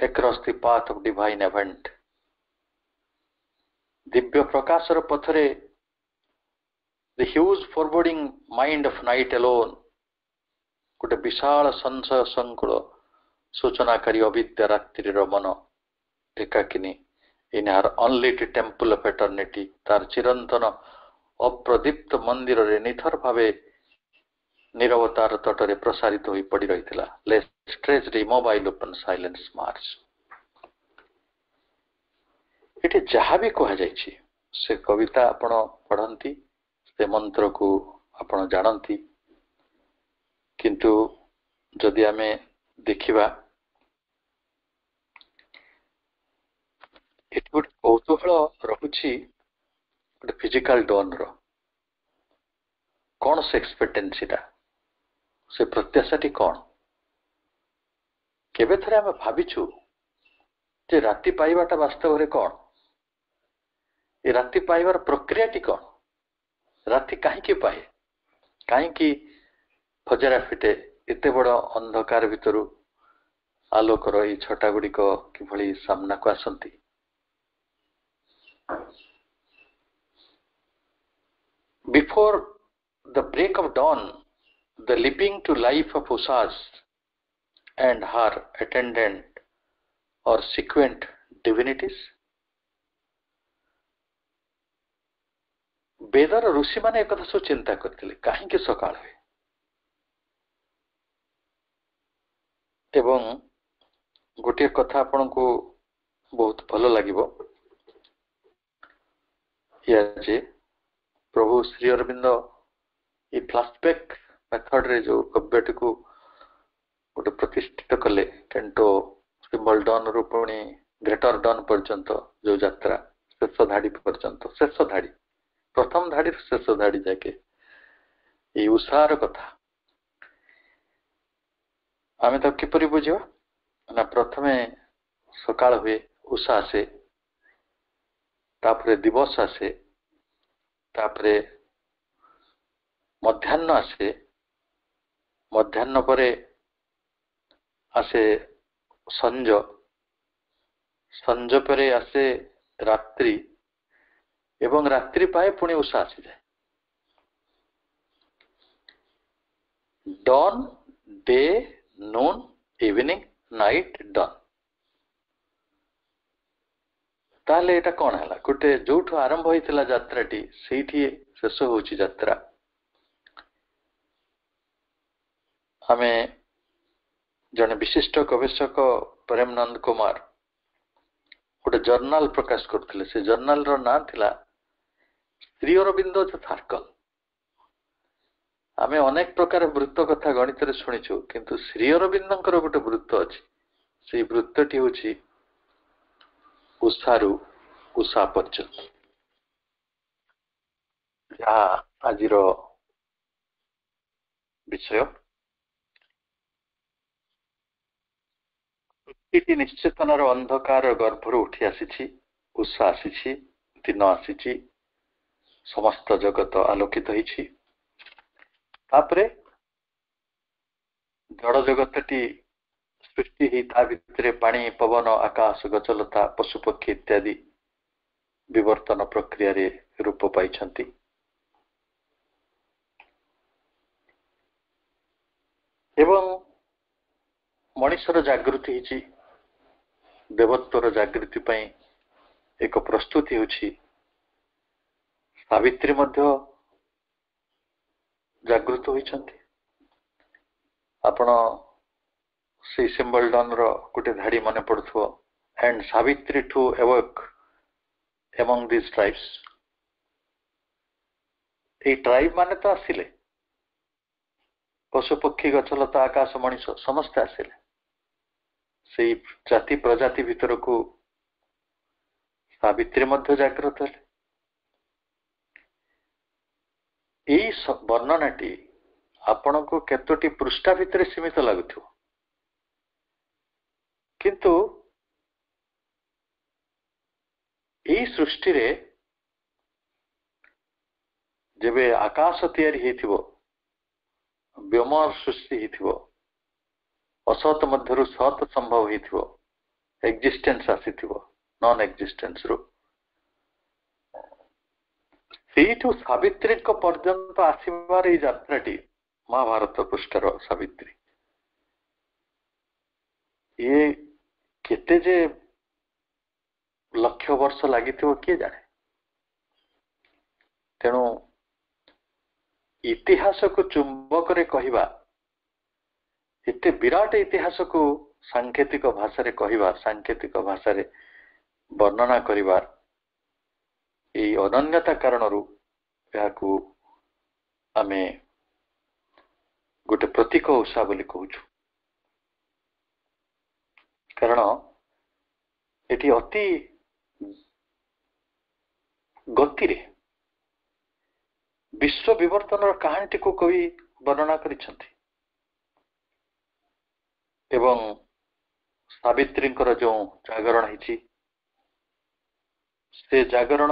across the path of divine event ଦିବ୍ୟ ପ୍ରକାଶର ପଥରେ the huge foreboding mind of night alone ଗୋଟେ ବିଶାଳ ସଂଶୟ ସଂକୁଳ ସୂଚନାକାରୀ ଅବିଦ୍ୟା ରାତ୍ରିର ମନ ଏକାକିନୀ ଇନ୍ ହାର୍ ଅନଲିଟ୍ ଟେମ୍ପଲ୍ ଅଫ୍ ଏଟର୍ନିଟି ତାର ଚିରନ୍ତନ ଅପ୍ରଦୀପ୍ତ ମନ୍ଦିରରେ ନିଥର ଭାବେ ନିରବତାର ତଟରେ ପ୍ରସାରିତ ହୋଇ ପଡ଼ି ରହିଥିଲା ଲେଟ୍ ଷ୍ଟ୍ରେଜ୍ ରି ମୋବାଇଲ୍ ଓପନ୍ ସାଇଲେନ୍ସ ମାର୍ଚ୍ଚ ଏଠି ଯାହା ବି କୁହାଯାଇଛି ସେ କବିତା ଆପଣ ପଢ଼ନ୍ତି ସେ ମନ୍ତ୍ରକୁ ଆପଣ ଜାଣନ୍ତି କିନ୍ତୁ ଯଦି ଆମେ ଦେଖିବା ଏଠି ଗୋଟେ କୌତୁହଳ ରହୁଛି ଗୋଟେ ଫିଜିକାଲ ଡୋନ୍ର କ'ଣ ସେ ଏକ୍ସପେକ୍ଟେନ୍ସିଟା ସେ ପ୍ରତ୍ୟାଶାଟି କ'ଣ କେବେ ଥରେ ଆମେ ଭାବିଛୁ ଯେ ରାତି ପାଇବାଟା ବାସ୍ତବରେ କ'ଣ राति पाइबार प्रक्रिया टी कौन राति कहीं पाए कहीं फजरा फिटे एत बड़ अंधकार भितर आलोक ये छटा गुड़िक किभली सामना को आसती before the break of dawn the living to life of उसास and her attendant or sequent डिविनिटीज़ ବେଦର ଋଷିମାନେ ଏକଥା ସବୁ ଚିନ୍ତା କରିଥିଲେ କାହିଁକି ସକାଳ ହୁଏ ଏବଂ ଗୋଟିଏ କଥା ଆପଣଙ୍କୁ ବହୁତ ଭଲ ଲାଗିବ ଯେ ପ୍ରଭୁ ଶ୍ରୀ ଅରବିନ୍ଦ ଏଇ ଫ୍ଲାସ୍ବ୍ୟାକ୍ ମେଥଡରେ ଯୋଉ କବ୍ୟଟିକୁ ଗୋଟେ ପ୍ରତିଷ୍ଠିତ କଲେ କେଣ୍ଟୋ ସିମ୍ବଲ ଡନ୍ରୁ ପୁଣି ଗ୍ରେଟର ଡନ୍ ପର୍ଯ୍ୟନ୍ତ ଯୋଉ ଯାତ୍ରା ଶେଷ ଧାଡ଼ି ପର୍ଯ୍ୟନ୍ତ ଶେଷ ଧାଡ଼ି ପ୍ରଥମ ଧାଡ଼ିରୁ ଶେଷ ଧାଡ଼ି ଯାକେ ଏଇ ଉତ୍ସାହର କଥା ଆମେ ତାକୁ କିପରି ବୁଝିବା ନା ପ୍ରଥମେ ସକାଳ ହୁଏ ଉଷା ଆସେ ତାପରେ ଦିବସ ଆସେ ତାପରେ ମଧ୍ୟାହ୍ନ ଆସେ ମଧ୍ୟାହ୍ନ ପରେ ଆସେ ସଞ୍ଜ ସଞ୍ଜ ପରେ ଆସେ ରାତ୍ରି এবং রাত্রি পায় পুন ইউসা আসে then day noon evening night dawn তালে এটা কোন হলা কোটে যোঠো আরম্ভ হইছিল যাত্রাটি সেই থিয়ে শেষ হয় জি যাত্রা আমি যনে বিশিষ্ট কবিস্বক প্রেমনন্দ কুমার ওটা জার্নাল প্রকাশ করতিলে সেই জার্নাল র নাম থিলা ଶ୍ରୀ ସାର୍କଲ ଆମେ ଅନେକ ପ୍ରକାର ବୃତ୍ତ କଥା ଗଣିତରେ ଶୁଣିଛୁ କିନ୍ତୁ ଶ୍ରୀଅରବିନ୍ଦଙ୍କର ଗୋଟେ ବୃତ୍ତ ଅଛି ସେଇ ବୃତ୍ତଟି ହଉଛି ଉଷାରୁ ଉଷା ପର୍ଯ୍ୟନ୍ତ ଯାହା ଆଜିର ବିଷୟ ପୃଥିବୀଟି ନିଶ୍ଚେତନର ଅନ୍ଧକାର ଗର୍ଭରୁ ଉଠି ଆସିଛି ଉଷା ଆସିଛି ଦିନ ଆସିଛି ସମସ୍ତ ଜଗତ ଆଲୋକିତ ହେଇଛି ତାପରେ ଜଳ ଜଗତଟି ସୃଷ୍ଟି ହେଇ ତା ଭିତରେ ପାଣି ପବନ ଆକାଶ ଗଛଲତା ପଶୁପକ୍ଷୀ ଇତ୍ୟାଦି ବିବର୍ତ୍ତନ ପ୍ରକ୍ରିୟାରେ ରୂପ ପାଇଛନ୍ତି ଏବଂ ମଣିଷର ଜାଗୃତି ହେଇଛି ଦେବତ୍ୱର ଜାଗୃତି ପାଇଁ ଏକ ପ୍ରସ୍ତୁତି ହେଉଛି ସାବିତ୍ରୀ ମଧ୍ୟ ଜାଗୃତ ହୋଇଛନ୍ତି ଆପଣ ସେଇ ସିମ୍ବଲଡନର ଗୋଟେ ଧାଡ଼ି ମନେ ପଡ଼ୁଥିବ and Savitri to awake among this tribes ଏଇ ଟ୍ରାଇବ୍ ମାନେ ତ ଆସିଲେ ପଶୁପକ୍ଷୀ ଗଛଲତା ଆକାଶ ମଣିଷ ସମସ୍ତେ ଆସିଲେ ସେଇ ଜାତି ପ୍ରଜାତି ଭିତରକୁ ସାବିତ୍ରୀ ମଧ୍ୟ ଜାଗ୍ରତ ହେଲେ ଏଇ ବର୍ଣ୍ଣନାଟି ଆପଣଙ୍କୁ କେତୋଟି ପୃଷ୍ଠା ଭିତରେ ସୀମିତ ଲାଗୁଥିବ କିନ୍ତୁ ଏଇ ସୃଷ୍ଟିରେ ଯେବେ ଆକାଶ ତିଆରି ହେଇଥିବ ବ୍ୟୋମ ସୃଷ୍ଟି ହେଇଥିବ ଅସତ ମଧ୍ୟରୁ ସତ ସମ୍ଭବ ହେଇଥିବ ଏକ୍ଜିଷ୍ଟେନ୍ସ ଆସିଥିବ ନନ୍ ଏକ୍ଜିଷ୍ଟେନ୍ସରୁ ସେଇଠୁ ସାବିତ୍ରୀଙ୍କ ପର୍ଯ୍ୟନ୍ତ ଆସିବାର ଏଇ ଯାତ୍ରାଟି ମହାଭାରତ ପୃଷ୍ଠର ସାବିତ୍ରୀ ଇଏ କେତେ ଯେ ଲକ୍ଷ ବର୍ଷ ଲାଗିଥିବ କିଏ ଜାଣେ ତେଣୁ ଇତିହାସକୁ ଚୁମ୍ବକରେ କହିବା ଏତେ ବିରାଟ ଇତିହାସକୁ ସାଙ୍କେତିକ ଭାଷାରେ କହିବା ସାଙ୍କେତିକ ଭାଷାରେ ବର୍ଣ୍ଣନା କରିବାର ଏଇ ଅନନ୍ୟତା କାରଣରୁ ଏହାକୁ ଆମେ ଗୋଟେ ପ୍ରତୀକ ଓଷା ବୋଲି କହୁଛୁ କାରଣ ଏଠି ଅତି ଗତିରେ ବିଶ୍ୱ ବିବର୍ତ୍ତନର କାହାଣୀଟିକୁ କବି ବର୍ଣ୍ଣନା କରିଛନ୍ତି ଏବଂ ସାବିତ୍ରୀଙ୍କର ଯେଉଁ ଜାଗରଣ ହେଇଛି ସେ ଜାଗରଣ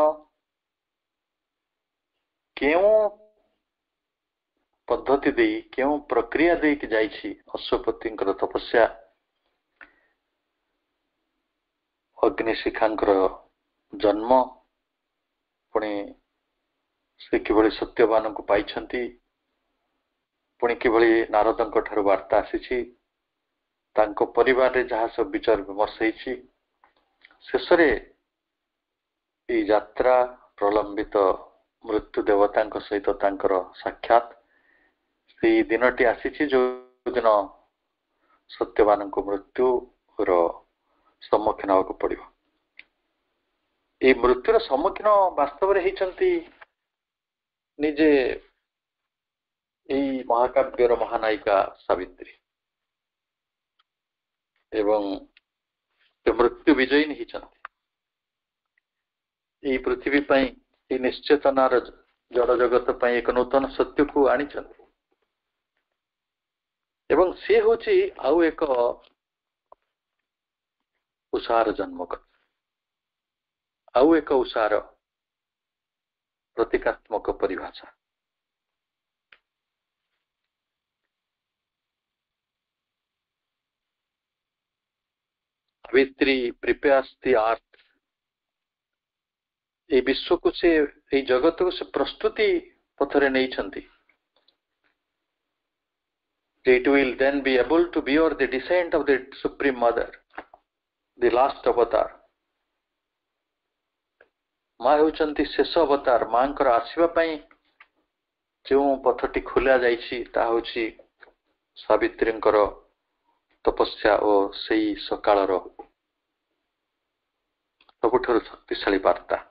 କେଉଁ ପଦ୍ଧତି ଦେଇ କେଉଁ ପ୍ରକ୍ରିୟା ଦେଇକି ଯାଇଛି ଅଶ୍ୱପତିଙ୍କର ତପସ୍ୟା ଅଗ୍ନିଶିଖାଙ୍କର ଜନ୍ମ ପୁଣି ସେ କିଭଳି ସତ୍ୟବାନଙ୍କୁ ପାଇଛନ୍ତି ପୁଣି କିଭଳି ନାରଦଙ୍କ ଠାରୁ ବାର୍ତ୍ତା ଆସିଛି ତାଙ୍କ ପରିବାରରେ ଯାହା ସବୁ ବିଚାର ବିମର୍ଶ ହେଇଛି ଶେଷରେ ଏଇ ଯାତ୍ରା ପ୍ରଲମ୍ବିତ ମୃତ୍ୟୁ ଦେବତାଙ୍କ ସହିତ ତାଙ୍କର ସାକ୍ଷାତ ସେଇ ଦିନଟି ଆସିଛି ଯୋଉ ଯେଉଁଦିନ ସତ୍ୟବାନଙ୍କୁ ମୃତ୍ୟୁର ସମ୍ମୁଖୀନ ହେବାକୁ ପଡିବ ଏଇ ମୃତ୍ୟୁର ସମ୍ମୁଖୀନ ବାସ୍ତବରେ ହେଇଛନ୍ତି ନିଜେ ଏଇ ମହାକାବ୍ୟର ମହାନାୟିକା ସାବିତ୍ରୀ ଏବଂ ସେ ମୃତ୍ୟୁ ବିଜୟିନୀ ହେଇଛନ୍ତି ଏଇ ପୃଥିବୀ ପାଇଁ திநிச்சதனரஜ ஜடஜகத பை ек নুতন সত্যકુ আনিচ এব ង সে হচি আউ ек উસાર જન્મক আউ ек উસાર প্রতীকাত্মক পরিভাষা אביত্রী প্রিপেয়ারস தி আর ये विश्व को से ये जगत को से प्रस्तुति पथरे नहीं चंदी it will then be able to bear the descent of the supreme mother the last avatar माँ हूँ शेष अवतार माँ को आसवापी जो पथटी खोला जाता हूँ सवित्री तपस्या और से सकाल सबुठ शक्तिशा बार्ता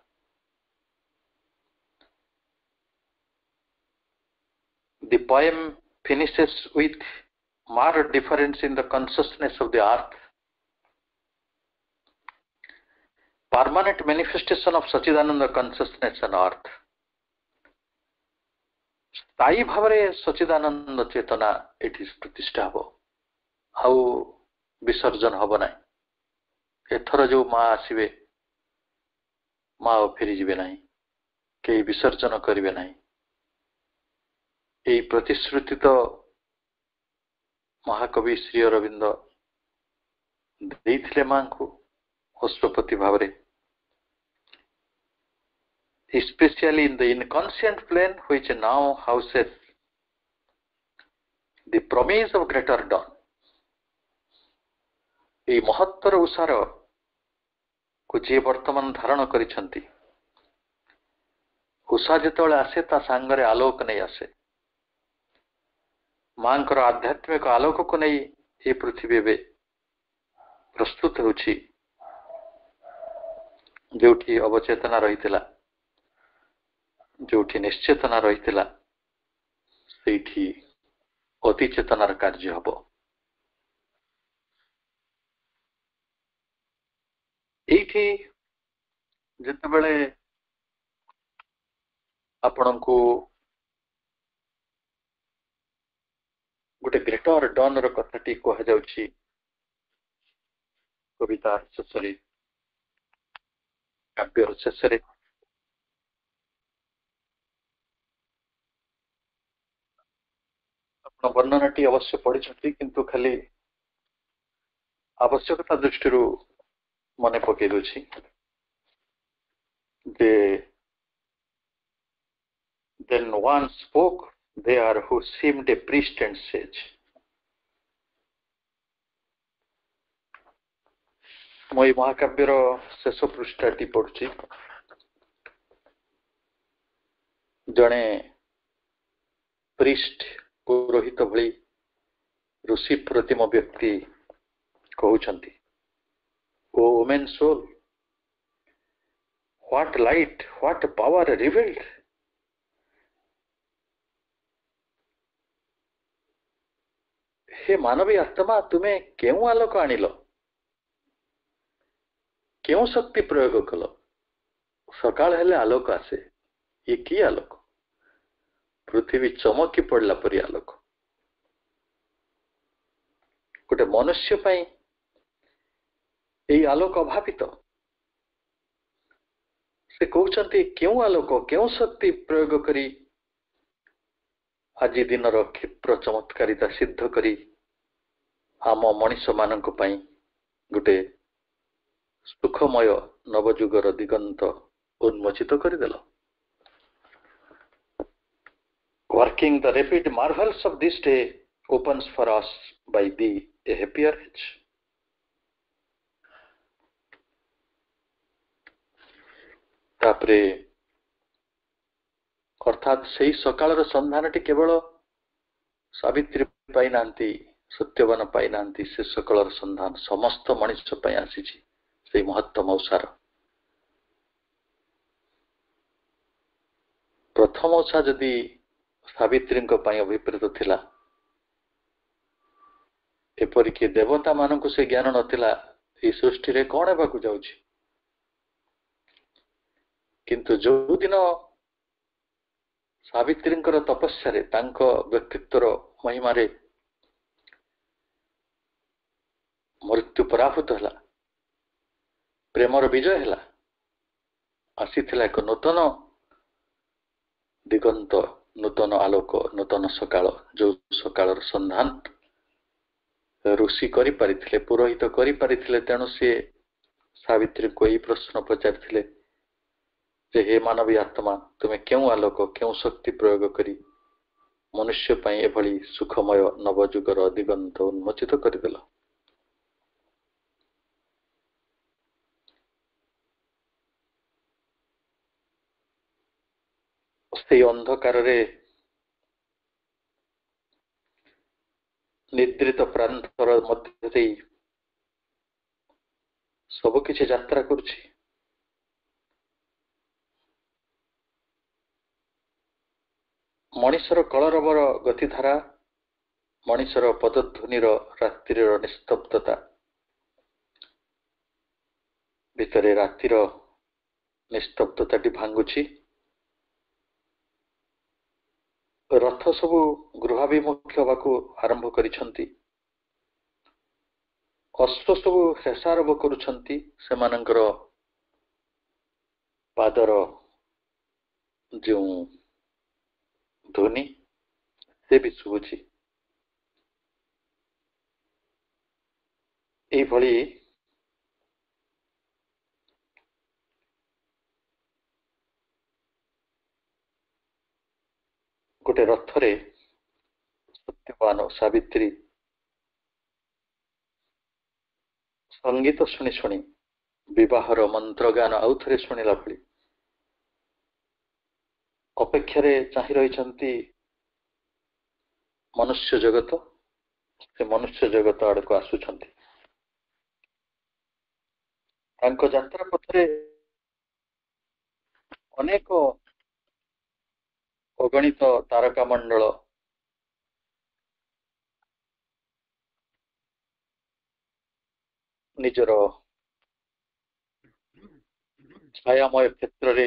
the poem finishes with marked difference in the consciousness of the art. Permanent manifestation of Sachidananda consciousness and art. Stai ভাবে সচিদানন্দ চেতনা এটি প্রতিষ্ঠা হব ଆଉ ବିସର୍ଜନ ହବ ନାହିଁ ଏଥର ଯେଉଁ ମା ଆସିବେ ମା ଆଉ ଫେରିଯିବେ ନାହିଁ ଏଇ ପ୍ରତିଶ୍ରୁତି ତ ମହାକବି ଶ୍ରୀ ଅରବିନ୍ଦ ଦେଇଥିଲେ ମାଙ୍କୁ ଅଶ୍ୱପତି ଭାବରେ specially in the inconscient plane which now houses the promise of greater dawn ଏଇ ମହତ୍ତର ଉଷାର କୁ ଯିଏ ବର୍ତ୍ତମାନ ଧାରଣ କରିଛନ୍ତି ଉଷା ଯେତେବେଳେ ଆସେ ତା ସାଙ୍ଗରେ ଆଲୋକ ନେଇ ଆସେ ମାଙ୍କର ଆଧ୍ୟାତ୍ମିକ ଆଲୋକକୁ ନେଇ ଏ ପୃଥିବୀ ଏବେ ପ୍ରସ୍ତୁତ ହେଉଛି ଯେଉଁଠି ଅବଚେତନା ରହିଥିଲା ଯେଉଁଠି ନିଶ୍ଚେତନା ରହିଥିଲା ସେଇଠି ଅତି ଚେତନାର କାର୍ଯ୍ୟ ହେବ ଏଇଠି ଯେତେବେଳେ ଆପଣଙ୍କୁ ଗୋଟେ ଗ୍ରେଟର ଡନର କଥାଟି କୁହାଯାଉଛି କବିତା ଶେଷରେ କାବ୍ୟର ଶେଷରେ ଆପଣ ବର୍ଣ୍ଣନାଟି ଅବଶ୍ୟ ପଢିଛନ୍ତି କିନ୍ତୁ ଖାଲି ଆବଶ୍ୟକତା ଦୃଷ୍ଟିରୁ ମନେ ପକାଇ ଦେଉଛି ଯେ then one spoke they are who seemed a priest and sage. ମୁଁ ଏଇ ମହାକାବ୍ୟର ଶେଷ ପୃଷ୍ଠାଟି ପଢ଼ୁଛି ଜଣେ ପ୍ରିଷ୍ଟ ପୁରୋହିତ ଭଳି ଋଷି ପ୍ରତିମ ବ୍ୟକ୍ତି କହୁଛନ୍ତି O woman soul what light what power revealed ସେ ମାନବୀ ଆତ୍ମା ତୁମେ କେଉଁ ଆଲୋକ ଆଣିଲ କେଉଁ ଶକ୍ତି ପ୍ରୟୋଗ କଲ ସକାଳ ହେଲେ ଆଲୋକ ଆସେ ଇଏ କି ଆଲୋକ ପୃଥିବୀ ଚମକି ପଡ଼ିଲା ପରି ଆଲୋକ ଗୋଟେ ମନୁଷ୍ୟ ପାଇଁ ଏଇ ଆଲୋକ ଅଭାବିତ ସେ କହୁଛନ୍ତି କେଉଁ ଆଲୋକ କେଉଁ ଶକ୍ତି ପ୍ରୟୋଗ କରି ଆଜି ଦିନର କ୍ଷିପ୍ର ଚମତ୍କାରିତା ସିଦ୍ଧ କରି ଆମ ମଣିଷମାନଙ୍କ ପାଇଁ ଗୋଟେ ସୁଖମୟ ନବଯୁଗର ଦିଗନ୍ତ ଉନ୍ମୋଚିତ କରିଦେଲ working the rapid marvels of this day opens for us by the A ହେପିୟର୍ H ତାପରେ ଅର୍ଥାତ୍ ସେଇ ସକାଳର ସନ୍ଧାନଟି କେବଳ ସାବିତ୍ରୀ ପାଇନାହାନ୍ତି ସତ୍ୟବାନ ପାଇନାହାନ୍ତି ସେ ସକାଳର ସନ୍ଧାନ ସମସ୍ତ ମଣିଷ ପାଇଁ ଆସିଛି ସେଇ ମହତ୍ତମ ଓଷାର ପ୍ରଥମ ଓଷା ଯଦି ସାବିତ୍ରୀଙ୍କ ପାଇଁ ଅଭିପ୍ରେତ ଥିଲା ଏପରିକି ଦେବତା ମାନଙ୍କୁ ସେ ଜ୍ଞାନ ନଥିଲା ଏଇ ସୃଷ୍ଟିରେ କ'ଣ ହେବାକୁ ଯାଉଛି କିନ୍ତୁ ଯୋଉଦିନ ସାବିତ୍ରୀଙ୍କର ତପସ୍ୟାରେ ତାଙ୍କ ବ୍ୟକ୍ତିତ୍ୱର ମହିମାରେ ମୃତ୍ୟୁ ପରାଭୂତ ହେଲା ପ୍ରେମର ବିଜୟ ହେଲା ଆସିଥିଲା ଏକ ନୂତନ ଦିଗନ୍ତ ନୂତନ ଆଲୋକ ନୂତନ ସକାଳ ଯୋଉ ସକାଳର ସନ୍ଧାନ ଋଷି କରିପାରିଥିଲେ ପୁରୋହିତ କରିପାରିଥିଲେ ତେଣୁ ସିଏ ସାବିତ୍ରୀଙ୍କୁ ଏଇ ପ୍ରଶ୍ନ ପଚାରିଥିଲେ যে ହେ ମାନବୀ ଆତ୍ମା ତୁମେ କେଉଁ ଆଲୋକ କେଉଁ ଶକ୍ତି ପ୍ରୟୋଗ କରି ମନୁଷ୍ୟ ପାଇଁ ଏଭଳି ସୁଖମୟ ନବଯୁଗର ଦିଗନ୍ତ ଉନ୍ମୋଚିତ କରିଦେଲ সেই ଅନ୍ଧକାରରେ ନିଦ୍ରିତ ପ୍ରାନ୍ତର ମଧ୍ୟ ସେଇ ସବୁକିଛି ଯାତ୍ରା କରୁଛି ମଣିଷର କଳରବର ଗତିଧାରା ମଣିଷର ପଦଧ୍ୱନିର ରାତ୍ରିର ନିସ୍ତବ୍ଧତା ଭିତରେ ରାତିର ନିସ୍ତବ୍ଧତାଟି ଭାଙ୍ଗୁଛି ରଥ ସବୁ ଗୃହାଭିମୁଖ ହେବାକୁ ଆରମ୍ଭ କରିଛନ୍ତି ଅଶ୍ୱ ସବୁ ହେସାରମ୍ଭ କରୁଛନ୍ତି ସେମାନଙ୍କର ପାଦର ଯେଉଁ ଧ୍ୱନି ସେ ବି ଶୁଭୁଛି ଏଇଭଳି ଗୋଟେ ରଥରେ ସତ୍ୟବାନ ସାବିତ୍ରୀ ସଙ୍ଗୀତ ଶୁଣି ଶୁଣି ବିବାହର ମନ୍ତ୍ର ଗାନ ଆଉ ଥରେ ଶୁଣିଲା ଭଳି ଅପେକ୍ଷାରେ ଚାହିଁ ରହିଛନ୍ତି ମନୁଷ୍ୟ ଜଗତ ସେ ମନୁଷ୍ୟ ଜଗତ ଆଡ଼କୁ ଆସୁଛନ୍ତି ତାଙ୍କ ଯାତ୍ରା ପଥରେ ଅନେକ ଅଗଣିତ ତାରକା ମଣ୍ଡଳ ନିଜର ଛାୟାମୟ କ୍ଷେତ୍ରରେ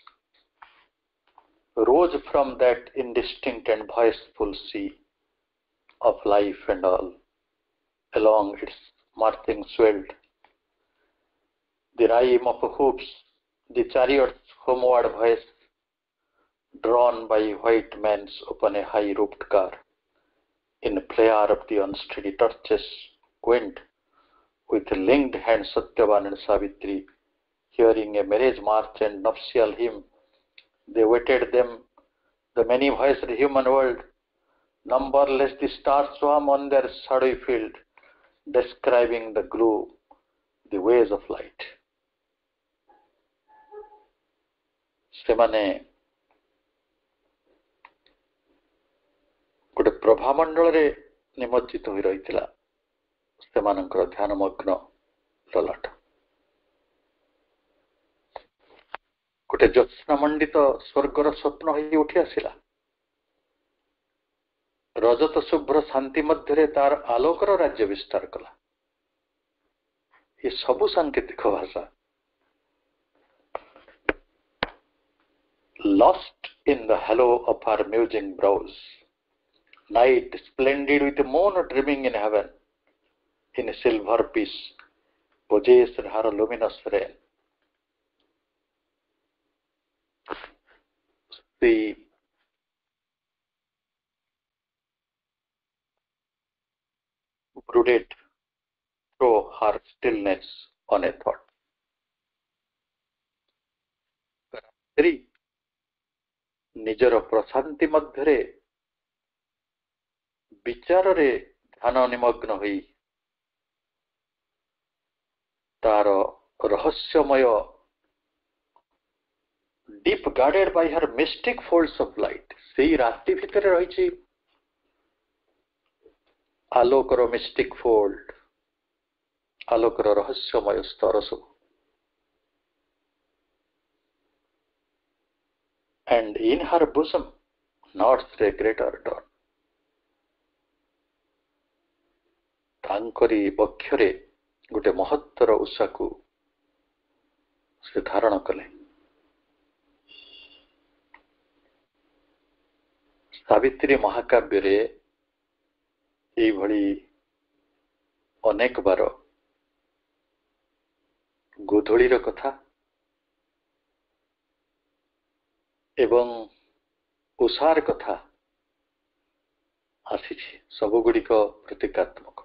rose from that indistinct and voiceful sea of life and all. Along its marching swelled. The rhyme of hoofs, the chariot's homeward voice, drawn by white men's upon a high roofed car, in flare of the unsteady torches, went with linked hands Satyavan and Savitri, hearing a marriage march and nuptial hymn they waited them, the many-voiced human world, numberless the star swarm on their shadowy field, describing the gloom, the ways of light. ସେମାନେ ଗୋଟେ ପ୍ରଭାମଣ୍ଡଳରେ ନିମଜ୍ଜିତ ହୋଇ ରହିଥିଲା ସେମାନଙ୍କର ଧ୍ୟାନମଗ୍ନ ଲଲାଟ गोटे मंडित स्वर्गर स्वप्न हो उठी आसला रजत शुभ्र शांति मध्य तार आलोक राज्य विस्तार कला ये सब सांकेतिक भाषा lost in the of are musing brows night splendid with moon dreaming in heaven in silver peace बोजेस her luminous rain the brooded through her stillness on a thought. Three Nijara Prasanti ମଧ୍ୟରେ Bicharare ଧ୍ୟାନ ନିମଗ୍ନ Taro ତାର ରହସ୍ୟମୟ deep guarded by her mystic folds of light see, rasti bhitare raichi alokaro mystic fold alokaro rahasyamaya stara so and in her bosom not the greater dawn tankari bakhyare gote mahattara usaku se dharana kale Savitri ମହାକାବ୍ୟରେ ଏଇଭଳି ଅନେକବାର ଗୋଧୂଳିର କଥା ଏବଂ ଉଷାର କଥା ଆସିଛି ସବୁଗୁଡ଼ିକ ପ୍ରତୀକାତ୍ମକ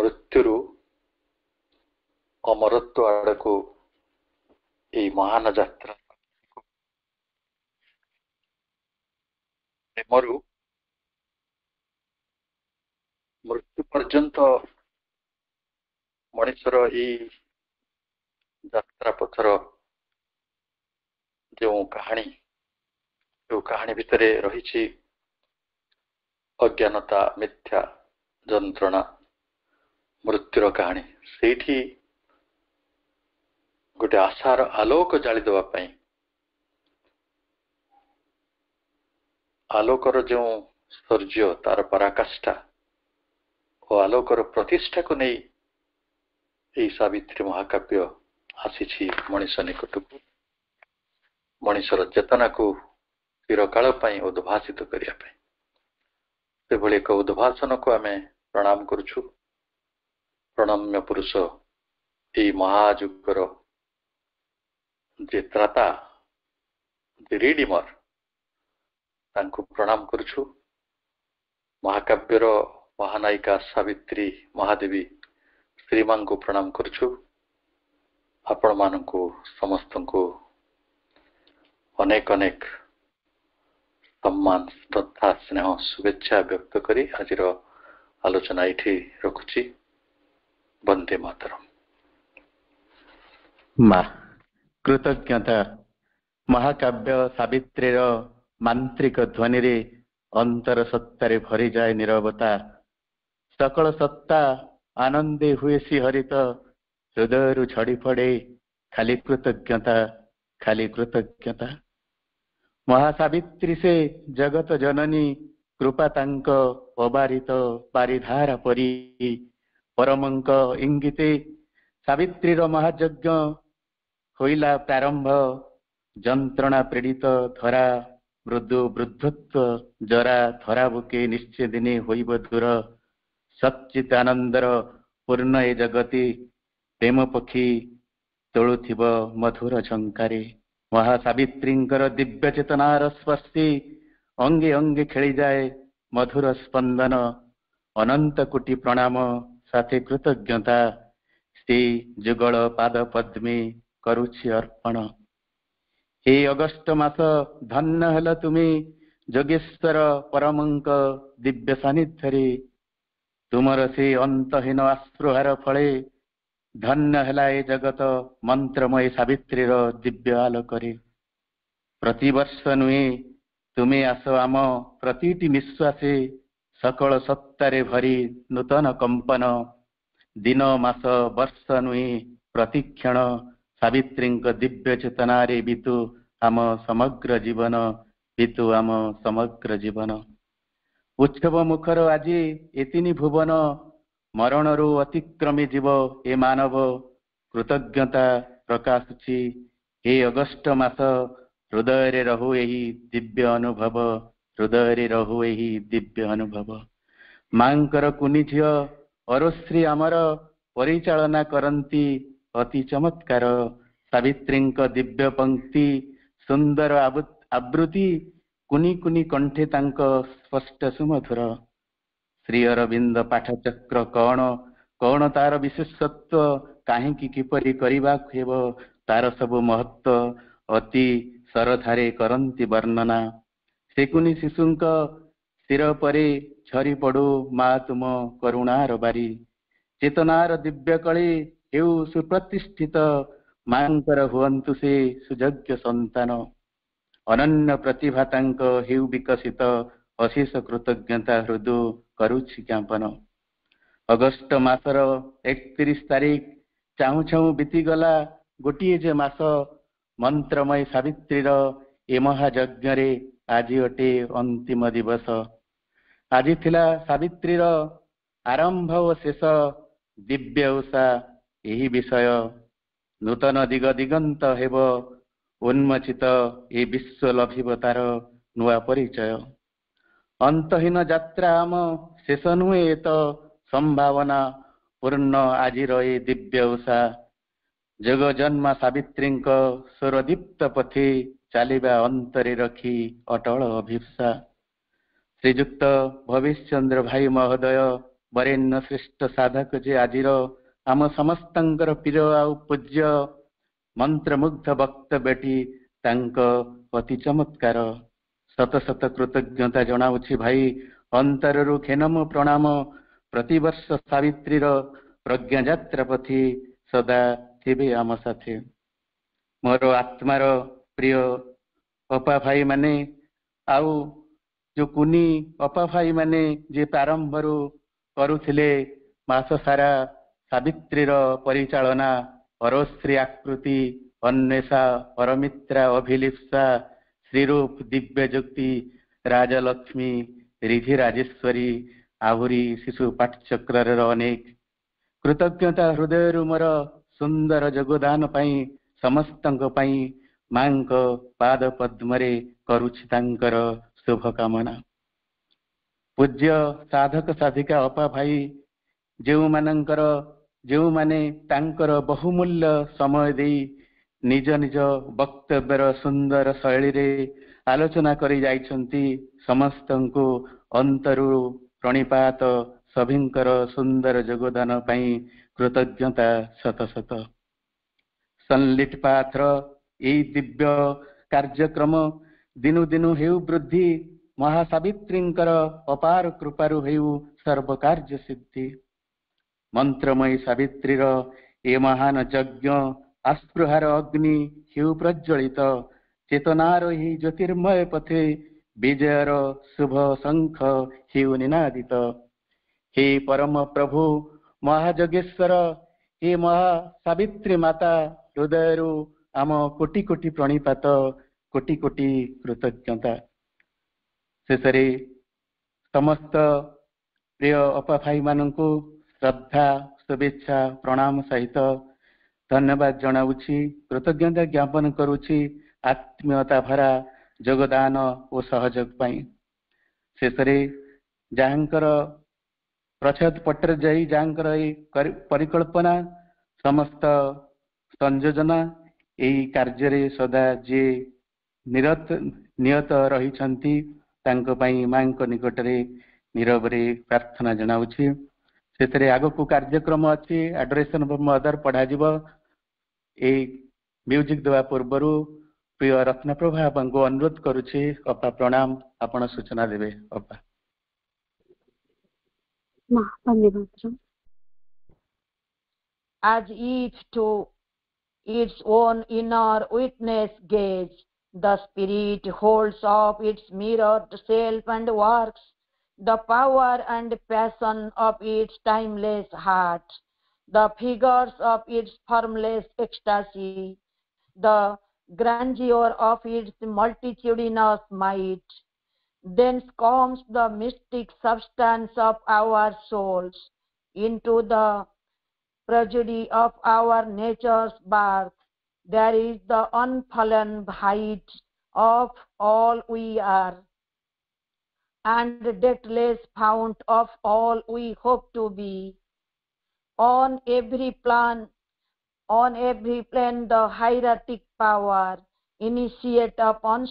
ମୃତ୍ୟୁରୁ ଅମରତ୍ୱ ଆଡ଼କୁ ଏହି ମହାନ ଯାତ୍ରା ମରୁ ମୃତ୍ୟୁ ପର୍ଯ୍ୟନ୍ତ ମଣିଷର ଏଇ ଯାତ୍ରା ପଥର ଯେଉଁ କାହାଣୀ ଯେଉଁ କାହାଣୀ ଭିତରେ ରହିଛି ଅଜ୍ଞାନତା ମିଥ୍ୟା ଯନ୍ତ୍ରଣା ମୃତ୍ୟୁର କାହାଣୀ ସେଇଠି ଗୋଟେ ଆଶାର ଆଲୋକ ଜାଳିଦେବା ପାଇଁ ଆଲୋକର ଯେଉଁ ସୌର୍ଯ୍ୟ ତାର ପରାକାଷ୍ଠା ଓ ଆଲୋକର ପ୍ରତିଷ୍ଠାକୁ ନେଇ ଏହି ସାବିତ୍ରୀ ମହାକାବ୍ୟ ଆସିଛି ମଣିଷ ନିକଟକୁ ମଣିଷର ଚେତନାକୁ ଚିରକାଳ ପାଇଁ ଉଦ୍ଭାସିତ କରିବା ପାଇଁ ସେଭଳି ଏକ ଉଦ୍ଭାସନକୁ ଆମେ ପ୍ରଣାମ କରୁଛୁ ପ୍ରଣମ୍ୟ ପୁରୁଷ ଏଇ ମହାଯୁଗର ଯେ ତ୍ରାତା ରିଡିମର তানকউ প্রণাম করছু মহাকাব্যৰ মহানায়িকা সাবিত্ৰী মহাদেবী শ্রীমানকউ প্রণাম করছু আপোন মানকউ সমষ্টকউ अनेक अनेक সম্মান তথা স্নেহ সুখে চ্যা ব্যক্ত কৰি আজিৰ আলোচনা আইতি ৰখুচি বন্দে মাতৰম মা কৃতজ্ঞতা মহাকাব্য সাবিত্ৰীৰ ମାନ୍ତ୍ରିକ ଧ୍ୱନିରେ ଅନ୍ତର ସତ୍ତାରେ ଭରିଯାଏ ନିରବତା ସକଳ ସତ୍ତା ଆନନ୍ଦେ ହୁଏ ସି ହରିତ ହୃଦୟରୁ ଛଡ଼ି ପଡ଼େ ଖାଲି କୃତଜ୍ଞତା ଖାଲି କୃତଜ୍ଞତା ମହାସାବିତ୍ରୀ ସେ ଜଗତ ଜନନୀ କୃପା ତାଙ୍କ ଅବାରିତ ବାରିଧାରା ପରି ପରମଙ୍କ ଇଙ୍ଗିତେ ସାବିତ୍ରୀର ମହାଯଜ୍ଞ ହୋଇଲା ପ୍ରାରମ୍ଭ ଯନ୍ତ୍ରଣା ପୀଡ଼ିତ ଧରା ମୃଦୁ ବୃଦ୍ଧତ୍ୱ ଜରା ଥରା ବୁକେ ନିଶ୍ଚେ ଦିନେ ହୋଇବ ଦୂର ସଚିତ ଆନନ୍ଦର ପୂର୍ଣ୍ଣ ଏ ଜଗତି ପ୍ରେମ ପକ୍ଷୀ ତୋଳୁଥିବ ମଧୁର ଝଙ୍କାରେ ମହା ସାବିତ୍ରୀଙ୍କର ଦିବ୍ୟ ଚେତନାର ସ୍ପର୍ଶୀ ଅଙ୍ଗେ ଅଙ୍ଗେ ଖେଳିଯାଏ ମଧୁର ସ୍ପନ୍ଦନ ଅନନ୍ତ କୋଟି ପ୍ରଣାମ ସାଥେ କୃତଜ୍ଞତା ଶ୍ରୀ ଯୁଗଳ ପାଦ ପଦ୍ମୀ କରୁଛି ଅର୍ପଣ ହେ ଅଗଷ୍ଟ ମାସ ଧନ୍ୟ ହେଲ ତୁମେ ଯୋଗେଶ୍ୱର ପରମଙ୍କ ଦିବ୍ୟ ସାନ୍ନିଧ୍ୟରେ ତୁମର ସେ ଅନ୍ତହୀନ ଅଶ୍ରୁହାର ଫଳେ ଧନ୍ୟ ହେଲା ଏ ଜଗତ ମନ୍ତ୍ରମୟ ସାବିତ୍ରୀର ଦିବ୍ୟ ଆଲୋକରେ ପ୍ରତିବର୍ଷ ନୁହେଁ ତୁମେ ଆସ ଆମ ପ୍ରତିଟି ନିଶ୍ୱାସେ ସକଳ ସତ୍ତାରେ ଭରି ନୂତନ କମ୍ପନ ଦିନ ମାସ ବର୍ଷ ନୁହେଁ ପ୍ରତିକ୍ଷଣ ସାବିତ୍ରୀଙ୍କ ଦିବ୍ୟ ଚେତନାରେ ବିତୁ ଆମ ସମଗ୍ର ଜୀବନ ବିତୁ ଆମ ସମଗ୍ର ଜୀବନ ଉତ୍ସବ ମୁଖର ଆଜି ଏ ତିନି ଭୁବନ ମରଣରୁ ଅତିକ୍ରମୀ ଯିବ ଏ ମାନବ କୃତଜ୍ଞତା ପ୍ରକାଶୁଛି ଏ ଅଗଷ୍ଟ ମାସ ହୃଦୟରେ ରହୁ ଏହି ଦିବ୍ୟ ଅନୁଭବ ହୃଦୟରେ ରହୁ ଏହି ଦିବ୍ୟ ଅନୁଭବ ମାଙ୍କର କୁନି ଝିଅ ଅରୁଶ୍ରୀ ଆମର ପରିଚାଳନା କରନ୍ତି অতি চমৎকার সাবিত্রীঙ্ক দিব্য পঙ্ক্তি সুন্দর আবৃত্তি কুনি কুনি কণ্ঠে তাঙ্ক স্পষ্ট সুমধুর শ্রী অরবিন্দ পাঠচক্র কণ কণ তার বিশেষত্ব কাহিকি কিপরি করিবা হেব তার সবু মহত্ব অতি সরধারে করন্তি বর্ণনা শ্রীকুনি শিশুঙ্ক স্থির পরে ছরি পড়ু মা তুম করুণার বারি ଚେତନାର ଦିବ୍ୟ କଳି ହେଉ ସୁପ୍ରତିଷ୍ଠିତ ମାଙ୍କର ହୁଅନ୍ତୁ ସେ ସୁଯୋଗ୍ୟ ସନ୍ତାନ ଅନନ୍ୟ ପ୍ରତିଭା ତାଙ୍କ ହେଉ ବିକଶିତ ଅଶେଷ କୃତଜ୍ଞତା ହୃଦୁ କରୁଛି ଜ୍ଞାପନ ଅଗଷ୍ଟ ମାସର ଏକତିରିଶ ତାରିଖ ଚାହୁଁ ଛାଉଁ ବିତିଗଲା ଗୋଟିଏ ଯେ ମାସ ମନ୍ତ୍ରମୟ ସାବିତ୍ରୀର ଏ ମହାଯଜ୍ଞରେ ଆଜି ଅଟେ ଅନ୍ତିମ ଦିବସ ଆଜି ଥିଲା ସାବିତ୍ରୀର ଆରମ୍ଭ ଓ ଶେଷ ଦିବ୍ୟ ଉଷା ଏହି ବିଷୟ ନୂତନ ଦିଗ ଦିଗନ୍ତ ହେବ ଉନ୍ମୋଚିତ ଏ ବିଶ୍ୱ ଲଭିବ ତାର ନୂଆ ପରିଚୟ ଅନ୍ତହୀନ ଯାତ୍ରା ଆମ ଶେଷ ନୁହେଁ ତ ସମ୍ଭାବନା ପୂର୍ଣ୍ଣ ଆଜିର ଏ ଦିବ୍ୟ ଉଷା ଯୋଗ ଜନ୍ମା ସାବିତ୍ରୀଙ୍କ ସ୍ୱର ଦୀପ୍ତ ପଥି ଚାଲିବା ଅନ୍ତରେ ରଖି ଅଟଳ ଅଭିପ୍ସା ଶ୍ରୀଯୁକ୍ତ ଭବିଷ୍ୟନ୍ଦ୍ର ଭାଇ ମହୋଦୟ ବରେଣ୍ୟ ଶ୍ରେଷ୍ଠ ସାଧକ ଯେ ଆଜିର ଆମ ସମସ୍ତଙ୍କର ପ୍ରିୟ ଆଉ ପୂଜ୍ୟ ମନ୍ତ୍ରମୁଗ୍ଧ ଭକ୍ତ ବେଟି ତାଙ୍କ ଅତି ଚମତ୍କାର ସତ ସତ କୃତଜ୍ଞତା ଜଣାଉଛି ଭାଇ ଅନ୍ତରରୁ କ୍ଷେନମ ପ୍ରଣାମ ପ୍ରତିବର୍ଷ ସାବିତ୍ରୀର ପ୍ରଜ୍ଞାଯାତ୍ରା ପଥି ସଦା ଥିବେ ଆମ ସାଥି ମୋର ଆତ୍ମାର ପ୍ରିୟ ଅପା ଭାଇମାନେ ଆଉ ଯୋଉ କୁନି ଅପା ଭାଇମାନେ ଯିଏ ପ୍ରାରମ୍ଭରୁ କରୁଥିଲେ ମାସ ସାରା सबित्री र परिचालना परश्री आकृति अन्वेषा परमित अभिलिप्सा श्रीरूप दिव्य जुक्ति राजलक्ष्मी रिधि राजेश्वरी आहुरी शिशु कृतज्ञता हृदय रुम सुन्दर पाद पद्मरे समस्तै माद शुभकामना पूज्य साधक साधिका अपा भाइ जो ଯେଉଁମାନେ ତାଙ୍କର ବହୁମୂଲ୍ୟ ସମୟ ଦେଇ ନିଜ ନିଜ ବକ୍ତବ୍ୟର ସୁନ୍ଦର ଶୈଳୀରେ ଆଲୋଚନା କରି ଯାଇଛନ୍ତି ସମସ୍ତଙ୍କୁ ଅନ୍ତରୁ ପ୍ରଣିପାତ ସଭିଙ୍କର ସୁନ୍ଦର ଯୋଗଦାନ ପାଇଁ କୃତଜ୍ଞତା ସତସତ ସନ୍ଲିଟ୍ପାଥର ଏଇ ଦିବ୍ୟ କାର୍ଯ୍ୟକ୍ରମ ଦିନୁ ଦିନୁ ହେଉ ବୃଦ୍ଧି ମହାସାବିତ୍ରୀଙ୍କର ଅପାର କୃପାରୁ ହେଉ ସର୍ବକାର୍ଯ୍ୟ ସିଦ୍ଧି मन्त्रमय सावित्री र ए महान यज्ञ आस्पृहार अग्नि हिउ प्रज्वलित चेतना र हि ज्योतिर्मय पथे विजय र शुभ शङ्ख हिउ निनादित हे परम प्रभु महाजगेश्वर हे महा सावित्री माता हृदयहरू आम कोटि कोटि प्रणिपात कोटि कोटि कृतज्ञता ଶେଷରେ समस्त प्रिय अपा भाइमानको ଶ୍ରଦ୍ଧା ଶୁଭେଚ୍ଛା ପ୍ରଣାମ ସହିତ ଧନ୍ୟବାଦ ଜଣାଉଛି କୃତଜ୍ଞତା ଜ୍ଞାପନ କରୁଛି ଆତ୍ମୀୟତା ଭରା ଯୋଗଦାନ ଓ ସହଯୋଗ ପାଇଁ ଶେଷରେ ଯାହାଙ୍କର ପ୍ରଚ୍ଛଦ ପଟରେ ଯାଇ ଯାହାଙ୍କର ଏଇ ପରିକଳ୍ପନା ସମସ୍ତ ସଂଯୋଜନା ଏଇ କାର୍ଯ୍ୟରେ ସଦା ଯିଏ ନିରତ ନିୟତ ରହିଛନ୍ତି ତାଙ୍କ ପାଇଁ ମାଙ୍କ ନିକଟରେ ନିରବରେ ପ୍ରାର୍ଥନା ଜଣାଉଛି ସେଥିରେ ଆଗକୁ କାର୍ଯ୍ୟକ୍ରମ ଅଛି ଆଡ୍ରେସନ୍ ଅଫ୍ ମଦର ପଢ଼ାଯିବ ଏଇ ମ୍ୟୁଜିକ୍ ଦେବା ପୂର୍ବରୁ ପ୍ରିୟ ରତ୍ନପ୍ରଭା ବାବାଙ୍କୁ ଅନୁରୋଧ କରୁଛି ଅପା ପ୍ରଣାମ ଆପଣ ସୂଚନା ଦେବେ ଅପା As each to its own inner witness gaze, the spirit holds up its mirrored self and works the power and passion of its timeless heart, the figures of its formless ecstasy, the grandeur of its multitudinous might. then comes the mystic substance of our souls into the prodigy of our nature's birth. There is the unfallen height of all we are and debtless fount of all we hope to be. On every plan, on every plan the hieratic power initiate upon